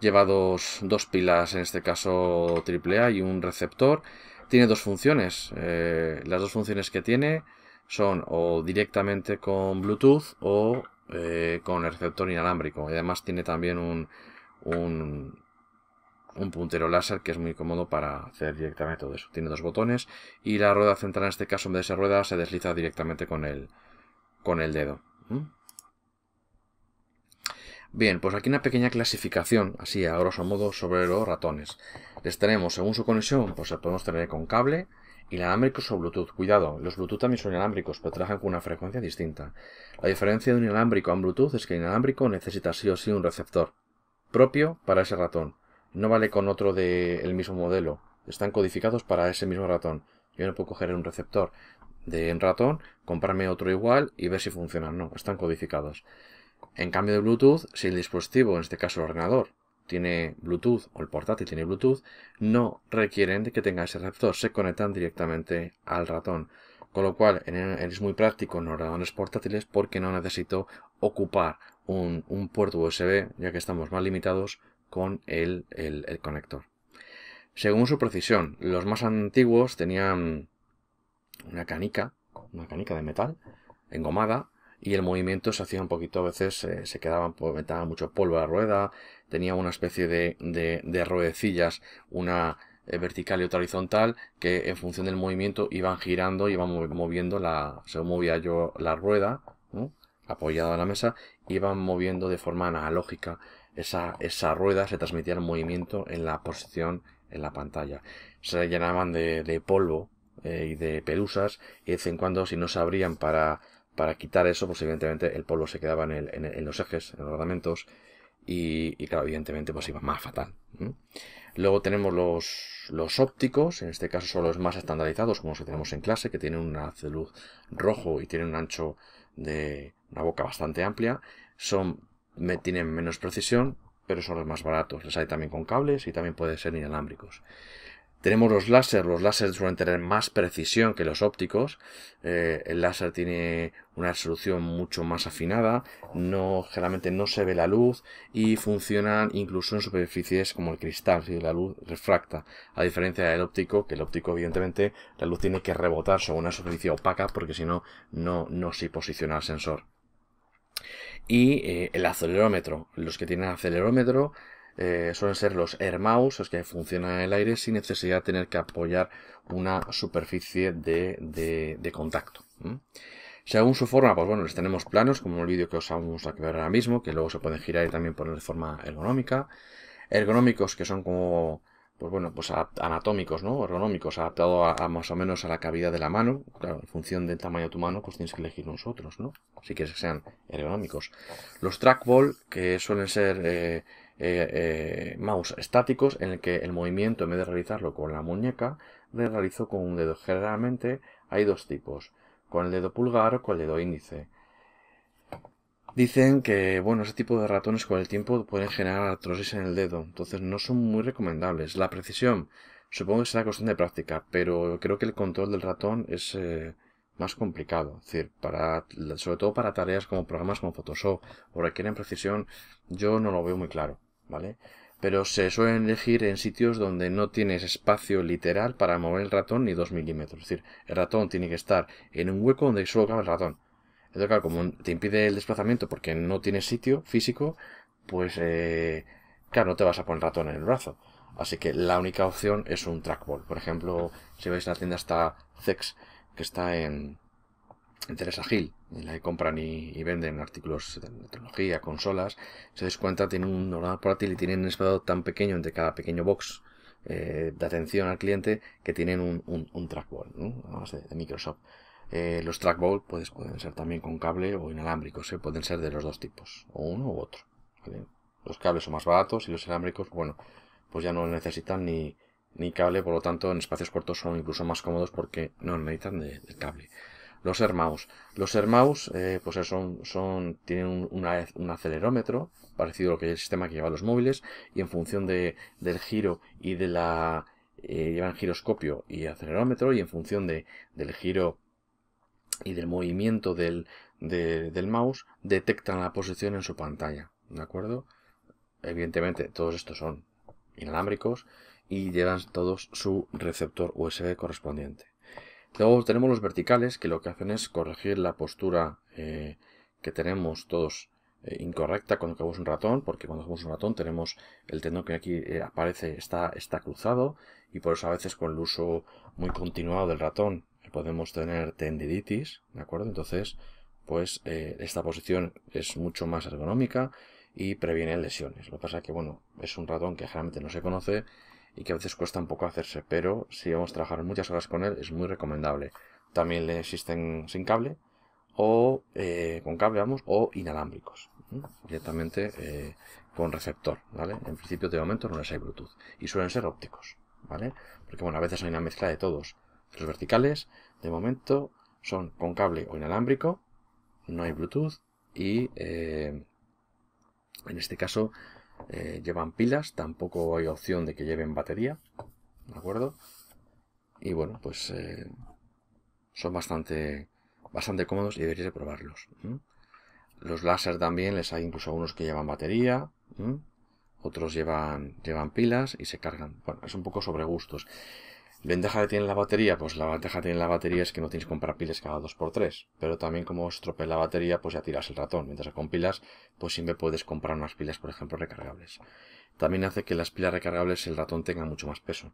Lleva dos, dos pilas, en este caso AAA y un receptor tiene dos funciones. Eh, las dos funciones que tiene son o directamente con Bluetooth o eh, con el receptor inalámbrico. Y además tiene también un, un, puntero láser que es muy cómodo para hacer directamente todo eso. Tiene dos botones y la rueda central en este caso en vez de ser rueda se desliza directamente con el, con el dedo. Bien, pues aquí una pequeña clasificación, así a grosso modo, sobre los ratones. Les tenemos, según su conexión, pues podemos tener con cable, inalámbricos o Bluetooth. Cuidado, los Bluetooth también son inalámbricos, pero trabajan con una frecuencia distinta. La diferencia de un inalámbrico a un Bluetooth es que el inalámbrico necesita sí o sí un receptor propio para ese ratón. No vale con otro del mismo modelo. Están codificados para ese mismo ratón. Yo no puedo coger un receptor de ratón, comprarme otro igual y ver si funcionan. No, están codificados. En cambio de Bluetooth, si el dispositivo, en este caso el ordenador, tiene Bluetooth o el portátil tiene Bluetooth, no requieren de que tenga ese receptor, se conectan directamente al ratón. Con lo cual es muy práctico en ordenadores portátiles porque no necesito ocupar un, puerto USB, ya que estamos más limitados con el, el conector. Según su precisión, los más antiguos tenían una canica, una canica de metal, engomada, y el movimiento se hacía un poquito, a veces eh, se quedaban, pues mucho polvo a la rueda, tenía una especie de, de, ruedecillas, una eh, vertical y otra horizontal, que en función del movimiento iban girando, iban moviendo la, se movía yo la rueda, apoyada en la mesa, iban moviendo de forma analógica esa, esa rueda, se transmitía el movimiento en la posición en la pantalla. Se llenaban de, polvo eh, y de pelusas, y de vez en cuando, si no se abrían para para quitar eso, pues evidentemente el polvo se quedaba en, los ejes, en los ornamentos, y, claro, evidentemente pues iba más fatal. Luego tenemos los, ópticos, en este caso son los más estandarizados, como los que tenemos en clase, que tienen un haz de luz rojo y tienen un ancho de una boca bastante amplia. Son, me, tienen menos precisión, pero son los más baratos. Les hay también con cables y también pueden ser inalámbricos. Tenemos los láser, los láser suelen tener más precisión que los ópticos. Eh, el láser tiene una resolución mucho más afinada, no, generalmente no se ve la luz y funcionan incluso en superficies como el cristal, si la luz refracta, a diferencia del óptico, que el óptico evidentemente la luz tiene que rebotar sobre una superficie opaca porque si no, no, se posiciona el sensor. Y eh, el acelerómetro, los que tienen acelerómetro eh, suelen ser los mouse, los que funcionan en el aire sin necesidad de tener que apoyar una superficie de, contacto. Según su forma, pues bueno, les tenemos planos, como el vídeo que os vamos a ver ahora mismo, que luego se pueden girar y también poner de forma ergonómica. Ergonómicos que son como, pues bueno, pues anatómicos, ¿no? Ergonómicos, adaptado a, más o menos a la cavidad de la mano. en función del tamaño de tu mano, pues tienes que elegir nosotros, ¿no? Si quieres que sean ergonómicos. Los trackball, que suelen ser... Eh, eh, eh, mouse estáticos en el que el movimiento en vez de realizarlo con la muñeca le realizo con un dedo. Generalmente hay dos tipos, con el dedo pulgar o con el dedo índice. Dicen que, bueno, ese tipo de ratones con el tiempo pueden generar artrosis en el dedo, entonces no son muy recomendables. La precisión, supongo que será cuestión de práctica, pero creo que el control del ratón es eh, más complicado. decir, sobre todo para tareas como programas como Photoshop o requieren precisión, yo no lo veo muy claro. ¿vale? Pero se suelen elegir en sitios donde no tienes espacio literal para mover el ratón ni 2 milímetros. Es decir, el ratón tiene que estar en un hueco donde solo cabe el ratón. Entonces, claro, como te impide el desplazamiento porque no tienes sitio físico, pues, eh, claro, no te vas a poner el ratón en el brazo. Así que la única opción es un trackball. Por ejemplo, si vais a la tienda está Zex, que está en, interés ágil, en la que compran y, venden artículos de tecnología, consolas, se descuenta tiene tienen un ordenador portátil y tienen un espacio tan pequeño entre cada pequeño box eh, de atención al cliente que tienen un, un, trackball, ¿no? Además de, Microsoft. Eh, los trackball pues, pueden ser también con cable o inalámbricos, ¿eh? pueden ser de los dos tipos, o uno u otro. Los cables son más baratos y los inalámbricos, bueno, pues ya no necesitan ni, ni cable, por lo tanto en espacios cortos son incluso más cómodos porque no necesitan de cable. Los Mouse. Los Air eh, pues son, son, tienen un, un, acelerómetro, parecido a lo que el sistema que lleva los móviles, y en función de, del giro y de la... Eh, llevan giroscopio y acelerómetro, y en función del giro y del movimiento del, del mouse, detectan la posición en su pantalla, ¿de acuerdo? Evidentemente, todos estos son inalámbricos y llevan todos su receptor USB correspondiente. Luego tenemos los verticales, que lo que hacen es corregir la postura eh, que tenemos todos eh, incorrecta cuando cogemos un ratón, porque cuando cogemos un ratón tenemos el tendón que aquí eh, aparece, está, está cruzado, y por eso a veces con el uso muy continuado del ratón podemos tener tendiditis, ¿de acuerdo? Entonces, pues esta posición es mucho más ergonómica y previene lesiones. Lo que pasa es que, bueno, es un ratón que generalmente no se conoce y que a veces cuesta un poco hacerse, pero si vamos a trabajar muchas horas con él es muy recomendable. También le existen sin cable o eh, con cable, vamos, o inalámbricos, directamente eh, con receptor, ¿vale? En principio de momento no les hay Bluetooth y suelen ser ópticos, ¿vale? Porque bueno, a veces hay una mezcla de todos. Los verticales, de momento, son con cable o inalámbrico, no hay Bluetooth y eh, en este caso eh, llevan pilas, tampoco hay opción de que lleven batería, ¿de acuerdo? Y bueno, pues eh, son bastante, bastante cómodos y deberíais de probarlos. Los láser también, les hay incluso unos que llevan batería, otros llevan, llevan pilas y se cargan. Bueno, es un poco sobre gustos. ¿Ventaja que tiene la batería? Pues la ventaja que tiene la batería es que no tienes que comprar pilas cada 2x3. Pero también como estropea la batería, pues ya tiras el ratón. Mientras que con pilas, pues siempre puedes comprar unas pilas, por ejemplo, recargables. También hace que las pilas recargables el ratón tenga mucho más peso.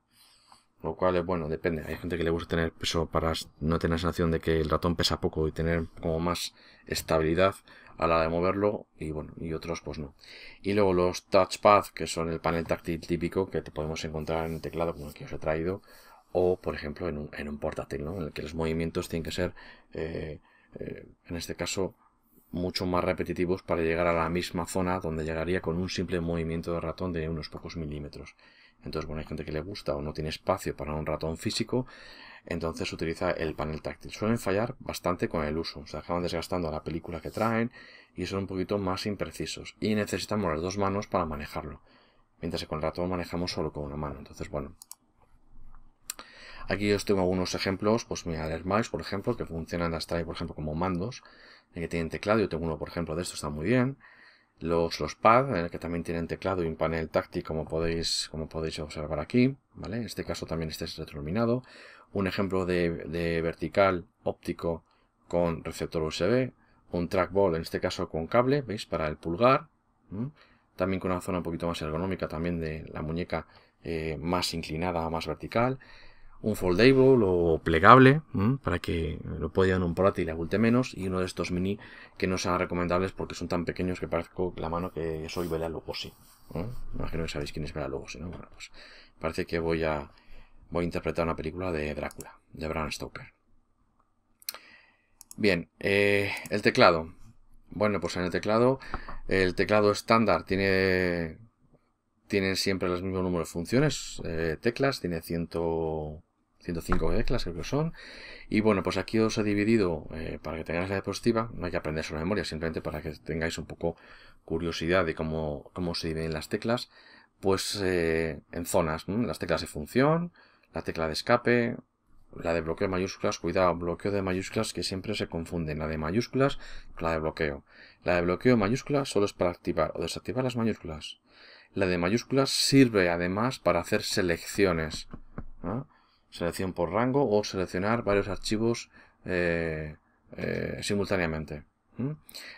Lo cual, es bueno, depende. Hay gente que le gusta tener peso para no tener la sensación de que el ratón pesa poco y tener como más estabilidad a la de moverlo y bueno, y otros pues no. Y luego los touchpad, que son el panel táctil típico que te podemos encontrar en el teclado como el que os he traído, o, por ejemplo, en un, en un portátil, en el que los movimientos tienen que ser, eh, eh, en este caso, mucho más repetitivos para llegar a la misma zona donde llegaría con un simple movimiento de ratón de unos pocos milímetros. Entonces, bueno, hay gente que le gusta o no tiene espacio para un ratón físico, entonces utiliza el panel táctil. Suelen fallar bastante con el uso, se acaban desgastando la película que traen y son un poquito más imprecisos. Y necesitamos las dos manos para manejarlo, mientras que con el ratón manejamos solo con una mano. Entonces, bueno, Aquí os tengo algunos ejemplos, pues mira, mouse, por ejemplo, que funcionan hasta ahí, por ejemplo, como mandos, eh, que tienen teclado, yo tengo uno, por ejemplo, de estos, está muy bien. Los, los pad, el eh, que también tienen teclado y un panel táctil, como podéis, como podéis observar aquí, ¿vale? En este caso también este es Un ejemplo de, vertical óptico con receptor USB, un trackball, en este caso con cable, ¿veis? Para el pulgar, también con una zona un poquito más ergonómica, también de la muñeca eh, más inclinada, más vertical, un foldable o plegable para que lo pueda en un le agulte menos y uno de estos mini que no sean recomendables porque son tan pequeños que parezco la mano que soy Bela Lugosi. Me Imagino que sabéis quién es Bela Lugosi, ¿no? Bueno, pues, parece que voy a, voy a interpretar una película de Drácula, de Bram Stoker. Bien, eh, el teclado. Bueno, pues en el teclado, el teclado estándar tiene... siempre los mismos números de funciones, eh, teclas, tiene ciento... 105 teclas creo que son. Y bueno, pues aquí os he dividido eh, para que tengáis la diapositiva. No hay que aprenderse la memoria, simplemente para que tengáis un poco curiosidad de cómo, cómo se dividen las teclas. Pues eh, en zonas, las teclas de función, la tecla de escape, la de bloqueo de mayúsculas, cuidado, bloqueo de mayúsculas que siempre se confunden, la de mayúsculas con la de bloqueo. La de bloqueo de mayúsculas solo es para activar o desactivar las mayúsculas. La de mayúsculas sirve además para hacer selecciones selección por rango o seleccionar varios archivos eh, eh, simultáneamente.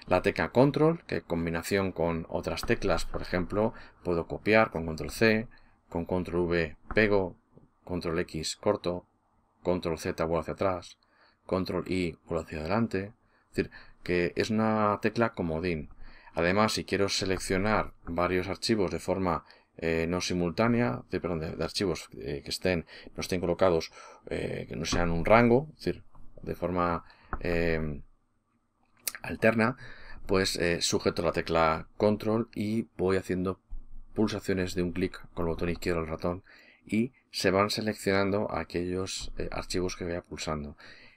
La tecla control, que en combinación con otras teclas, por ejemplo, puedo copiar con control C, con control V pego, control X corto, control Z vuelo hacia atrás, control I vuelvo hacia adelante. Es decir, que es una tecla comodín. Además, si quiero seleccionar varios archivos de forma eh, no simultánea, de, perdón, de, archivos eh, que estén, no estén colocados, eh, que no sean un rango, es decir, de forma em, alterna, pues sujeto la tecla control y voy haciendo pulsaciones de un clic con el botón izquierdo del ratón y se van seleccionando aquellos archivos que voy pulsando.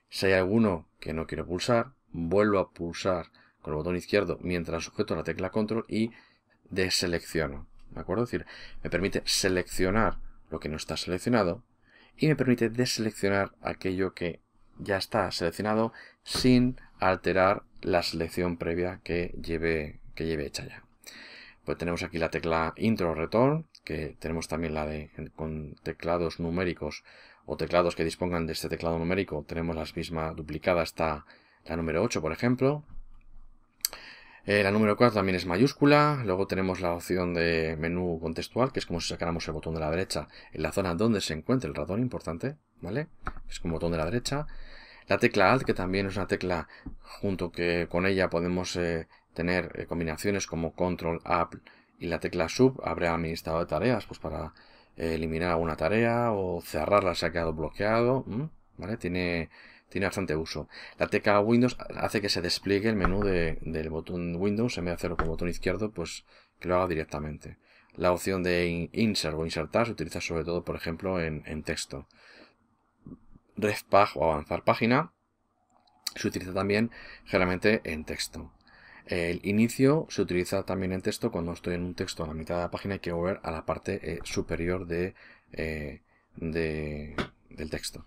Si hay alguno que no quiero pulsar, vuelvo a pulsar con el botón izquierdo mientras sujeto la tecla control y deselecciono acuerdo? decir, me permite seleccionar lo que no está seleccionado y me permite deseleccionar aquello que ya está seleccionado sin alterar la selección previa que lleve, que lleve hecha ya. Pues tenemos aquí la tecla intro return, que tenemos también la de con teclados numéricos o teclados que dispongan de este teclado numérico, tenemos la misma duplicada hasta la número 8, por ejemplo. Eh, la número 4 también es mayúscula. Luego tenemos la opción de menú contextual, que es como si sacáramos el botón de la derecha en la zona donde se encuentra el ratón, importante, ¿vale? Es como botón de la derecha. La tecla Alt, que también es una tecla junto que con ella podemos eh, tener eh, combinaciones como Control, Up y la tecla Sub, habrá administrador de tareas, pues para eliminar alguna tarea o cerrarla si ha quedado bloqueado, ¿vale? Tiene tiene bastante uso. La tecla Windows hace que se despliegue el menú del botón Windows, en vez de hacerlo con el botón izquierdo, pues que lo haga directamente. La opción de insert o insertar se utiliza sobre todo, por ejemplo, en, texto. Refpag o avanzar página se utiliza también generalmente en texto. El inicio se utiliza también en texto cuando estoy en un texto a la mitad de la página y quiero volver a la parte eh, superior eh, de, del texto.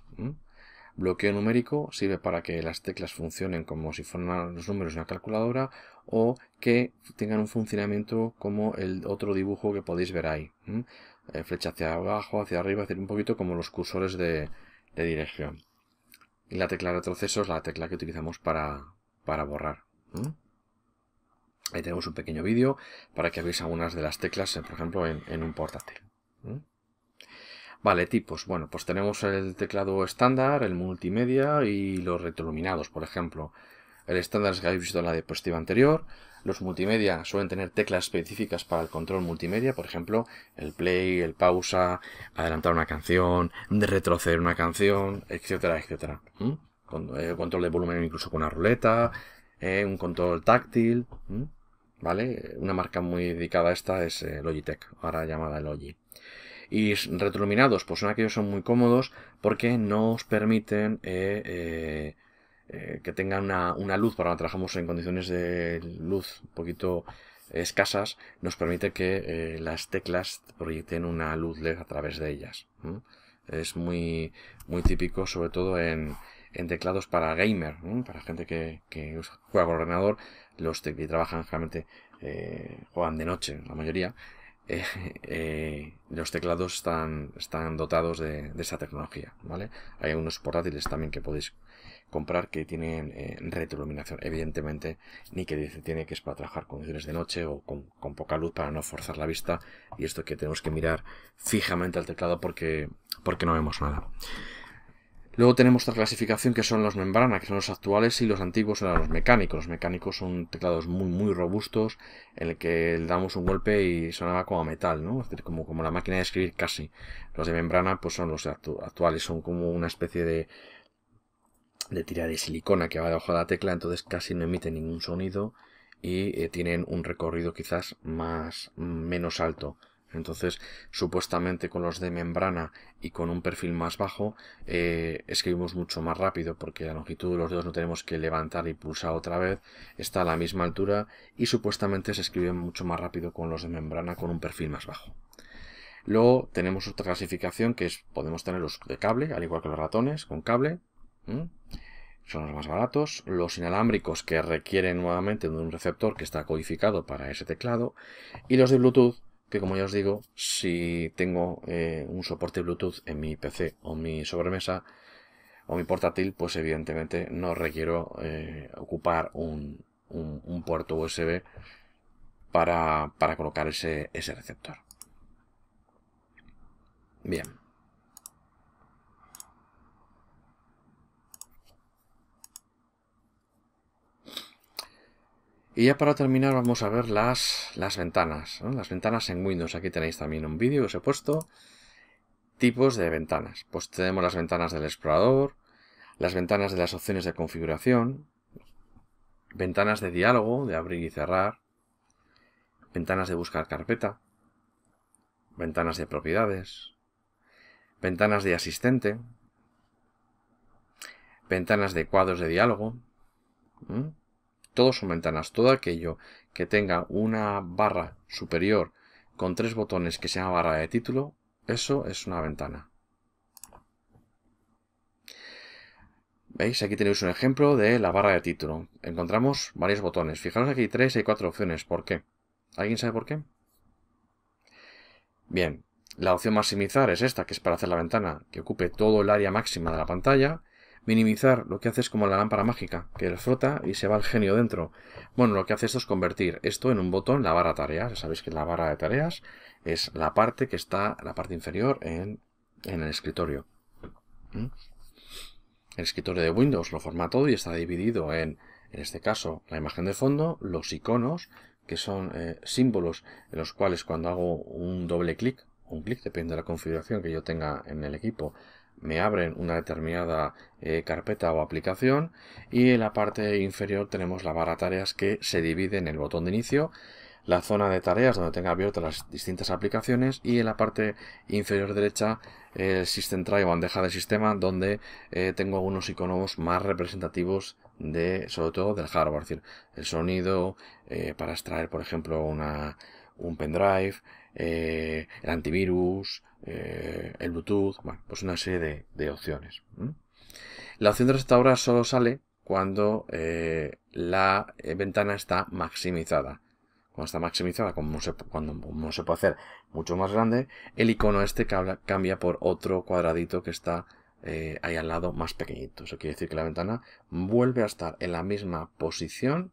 Bloqueo numérico sirve para que las teclas funcionen como si fueran los números de una calculadora o que tengan un funcionamiento como el otro dibujo que podéis ver ahí. Eh, flecha hacia abajo, hacia arriba, hacer un poquito como los cursores de, dirección. Y la tecla retroceso es la tecla que utilizamos para, borrar. Ahí tenemos un pequeño vídeo para que veáis algunas de las teclas, eh, por ejemplo, en, un portátil. Vale, tipos. Bueno, pues tenemos el teclado estándar, el multimedia y los retroiluminados, por ejemplo. El estándar es que habéis visto en la diapositiva anterior. Los multimedia suelen tener teclas específicas para el control multimedia, por ejemplo, el play, el pausa, adelantar una canción, retroceder una canción, etcétera, etcétera. Eh, control de volumen incluso con una ruleta, eh, un control táctil, ¿vale? Una marca muy dedicada a esta es eh, Logitech, ahora llamada Logi. Y retroiluminados, pues son aquellos que son muy cómodos porque nos permiten eh, eh, eh, que tengan una, una, luz, para cuando trabajamos en condiciones de luz un poquito escasas, nos permite que las teclas proyecten una luz LED a través de ellas. Es muy, muy típico, sobre todo en, teclados para gamer, para gente que, juega con ordenador, los que trabajan generalmente juegan de noche, la mayoría, Eh, eh, los teclados están, están dotados de, esa tecnología, ¿vale? Hay unos portátiles también que podéis comprar que tienen eh, retroiluminación. Evidentemente, ni que dice tiene que es para trabajar condiciones de noche o con, poca luz para no forzar la vista. Y esto que tenemos que mirar fijamente al teclado porque, porque no vemos nada. Luego tenemos otra clasificación que son los membrana, que son los actuales, y los antiguos eran los mecánicos. Los mecánicos son teclados muy, muy robustos, en el que damos un golpe y sonaba como a metal, ¿no? como, como la máquina de escribir casi. Los de membrana, pues son los actuales, son como una especie de, de tira de silicona que va debajo de la tecla, entonces casi no emite ningún sonido y eh, tienen un recorrido quizás más mm, menos alto. Entonces, supuestamente con los de membrana y con un perfil más bajo, eh, escribimos mucho más rápido porque la longitud de los dedos no tenemos que levantar y pulsar otra vez, está a la misma altura y supuestamente se escribe mucho más rápido con los de membrana con un perfil más bajo. Luego tenemos otra clasificación que es, podemos tener los de cable, al igual que los ratones, con cable. Son los más baratos. Los inalámbricos que requieren nuevamente un receptor que está codificado para ese teclado. Y los de Bluetooth que como ya os digo, si tengo eh, un soporte Bluetooth en mi PC o mi sobremesa o mi portátil, pues evidentemente no requiero eh, ocupar un, puerto USB para, colocar ese receptor. Bien. Y ya para terminar vamos a ver las, las ventanas, las ventanas en Windows. Aquí tenéis también un vídeo que os he puesto. Tipos de ventanas. Pues tenemos las ventanas del explorador, las ventanas de las opciones de configuración, ventanas de diálogo, de abrir y cerrar, ventanas de buscar carpeta, ventanas de propiedades, ventanas de asistente, ventanas de cuadros de diálogo, todos son ventanas. Todo aquello que tenga una barra superior con tres botones que se llama barra de título, eso es una ventana. ¿Veis? Aquí tenéis un ejemplo de la barra de título. Encontramos varios botones. Fijaros aquí hay tres, y cuatro opciones. ¿Por qué? ¿Alguien sabe por qué? Bien, la opción maximizar es esta, que es para hacer la ventana que ocupe todo el área máxima de la pantalla. Minimizar lo que hace es como la lámpara mágica, que frota y se va el genio dentro. Bueno, lo que hace esto es convertir esto en un botón, la barra de tareas. Ya sabéis que la barra de tareas es la parte que está, la parte inferior en, el escritorio. ¿Mm? El escritorio de Windows lo forma todo y está dividido en, en este caso, la imagen de fondo, los iconos, que son eh, símbolos en los cuales cuando hago un doble clic, un clic, depende de la configuración que yo tenga en el equipo, me abren una determinada eh, carpeta o aplicación y en la parte inferior tenemos la barra tareas que se divide en el botón de inicio, la zona de tareas donde tenga abiertas las distintas aplicaciones y en la parte inferior derecha el System Tray o bandeja del sistema donde eh, tengo algunos iconos más representativos de sobre todo del hardware, es decir, el sonido eh, para extraer por ejemplo una, un pendrive, eh, el antivirus, eh, el Bluetooth, bueno, pues una serie de, opciones. La opción de restaurar solo sale cuando eh, la ventana está maximizada. Cuando está maximizada, como se, cuando, no se puede hacer mucho más grande, el icono este cambia por otro cuadradito que está ahí al lado más pequeñito. Eso quiere decir que la ventana vuelve a estar en la misma posición,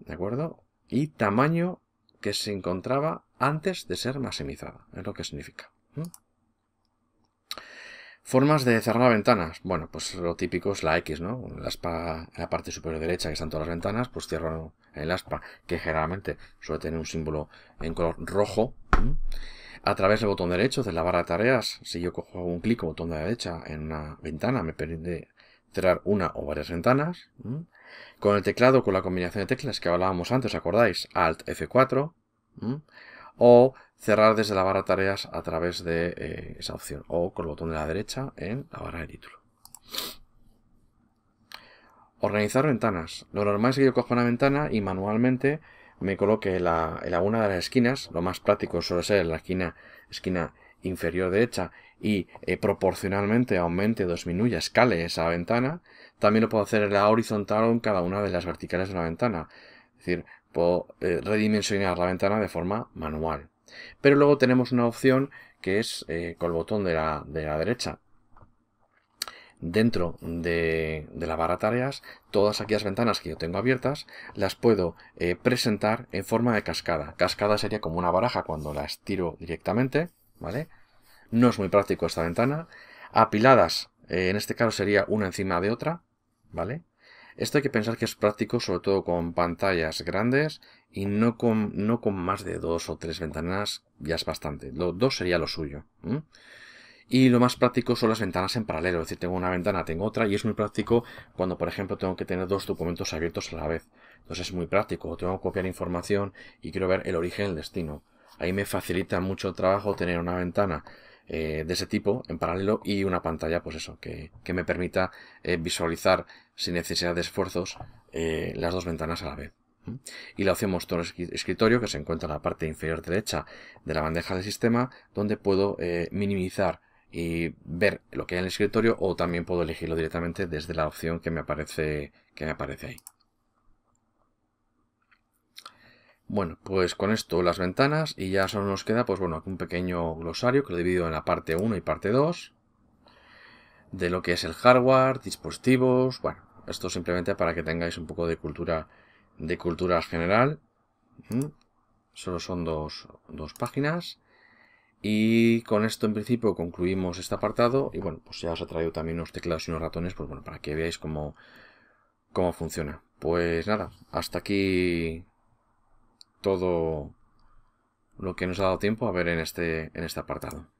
¿de acuerdo? Y tamaño que se encontraba antes de ser maximizada, es lo que significa. Formas de cerrar ventanas. Bueno, pues lo típico es la X, ¿no? La aspa en la parte superior derecha, que están todas las ventanas, pues cierro el aspa, que generalmente suele tener un símbolo en color rojo. A través del botón derecho de la barra de tareas, si yo cojo un clic o botón de derecha en una ventana, me permite cerrar una o varias ventanas. Con el teclado, con la combinación de teclas que hablábamos antes, ¿acordáis? Alt F4 o cerrar desde la barra tareas a través de eh, esa opción o con el botón de la derecha en la barra de título. Organizar ventanas. Lo normal es que yo cojo una ventana y manualmente me coloque la, en alguna de las esquinas. Lo más práctico suele ser en la esquina, esquina inferior derecha y eh, proporcionalmente aumente o disminuya, escale esa ventana. También lo puedo hacer en la horizontal o en cada una de las verticales de la ventana. Es decir, puedo eh, redimensionar la ventana de forma manual. Pero luego tenemos una opción que es eh, con el botón de la, derecha. Dentro de, la barra tareas, todas aquellas ventanas que yo tengo abiertas las puedo eh, presentar en forma de cascada. Cascada sería como una baraja cuando la estiro directamente, ¿vale? No es muy práctico esta ventana. Apiladas, en este caso sería una encima de otra, ¿vale? Esto hay que pensar que es práctico sobre todo con pantallas grandes y no con, no con más de dos o tres ventanas ya es bastante. dos sería lo suyo. Y lo más práctico son las ventanas en paralelo, es decir, tengo una ventana, tengo otra, y es muy práctico cuando, por ejemplo, tengo que tener dos documentos abiertos a la vez. Entonces es muy práctico, tengo que copiar información y quiero ver el origen, el destino. Ahí me facilita mucho el trabajo tener una ventana eh, de ese tipo en paralelo y una pantalla, pues eso, que, me permita eh, visualizar sin necesidad de esfuerzos eh, las dos ventanas a la vez. Y la opción mostrar escritorio que se encuentra en la parte inferior derecha de la bandeja del sistema, donde puedo minimizar y ver lo que hay en el escritorio o también puedo elegirlo directamente desde la opción que me aparece, que me aparece ahí. Bueno, pues con esto las ventanas y ya solo nos queda pues bueno, un pequeño glosario que lo he en la parte 1 y parte 2 de lo que es el hardware, dispositivos, bueno, esto simplemente para que tengáis un poco de cultura de cultura general. Solo son dos, páginas. Y con esto en principio concluimos este apartado y bueno, pues ya os he traído también unos teclados y unos ratones, pues bueno, para que veáis cómo, cómo funciona. Pues nada, hasta aquí todo lo que nos ha dado tiempo a ver en este, en este apartado.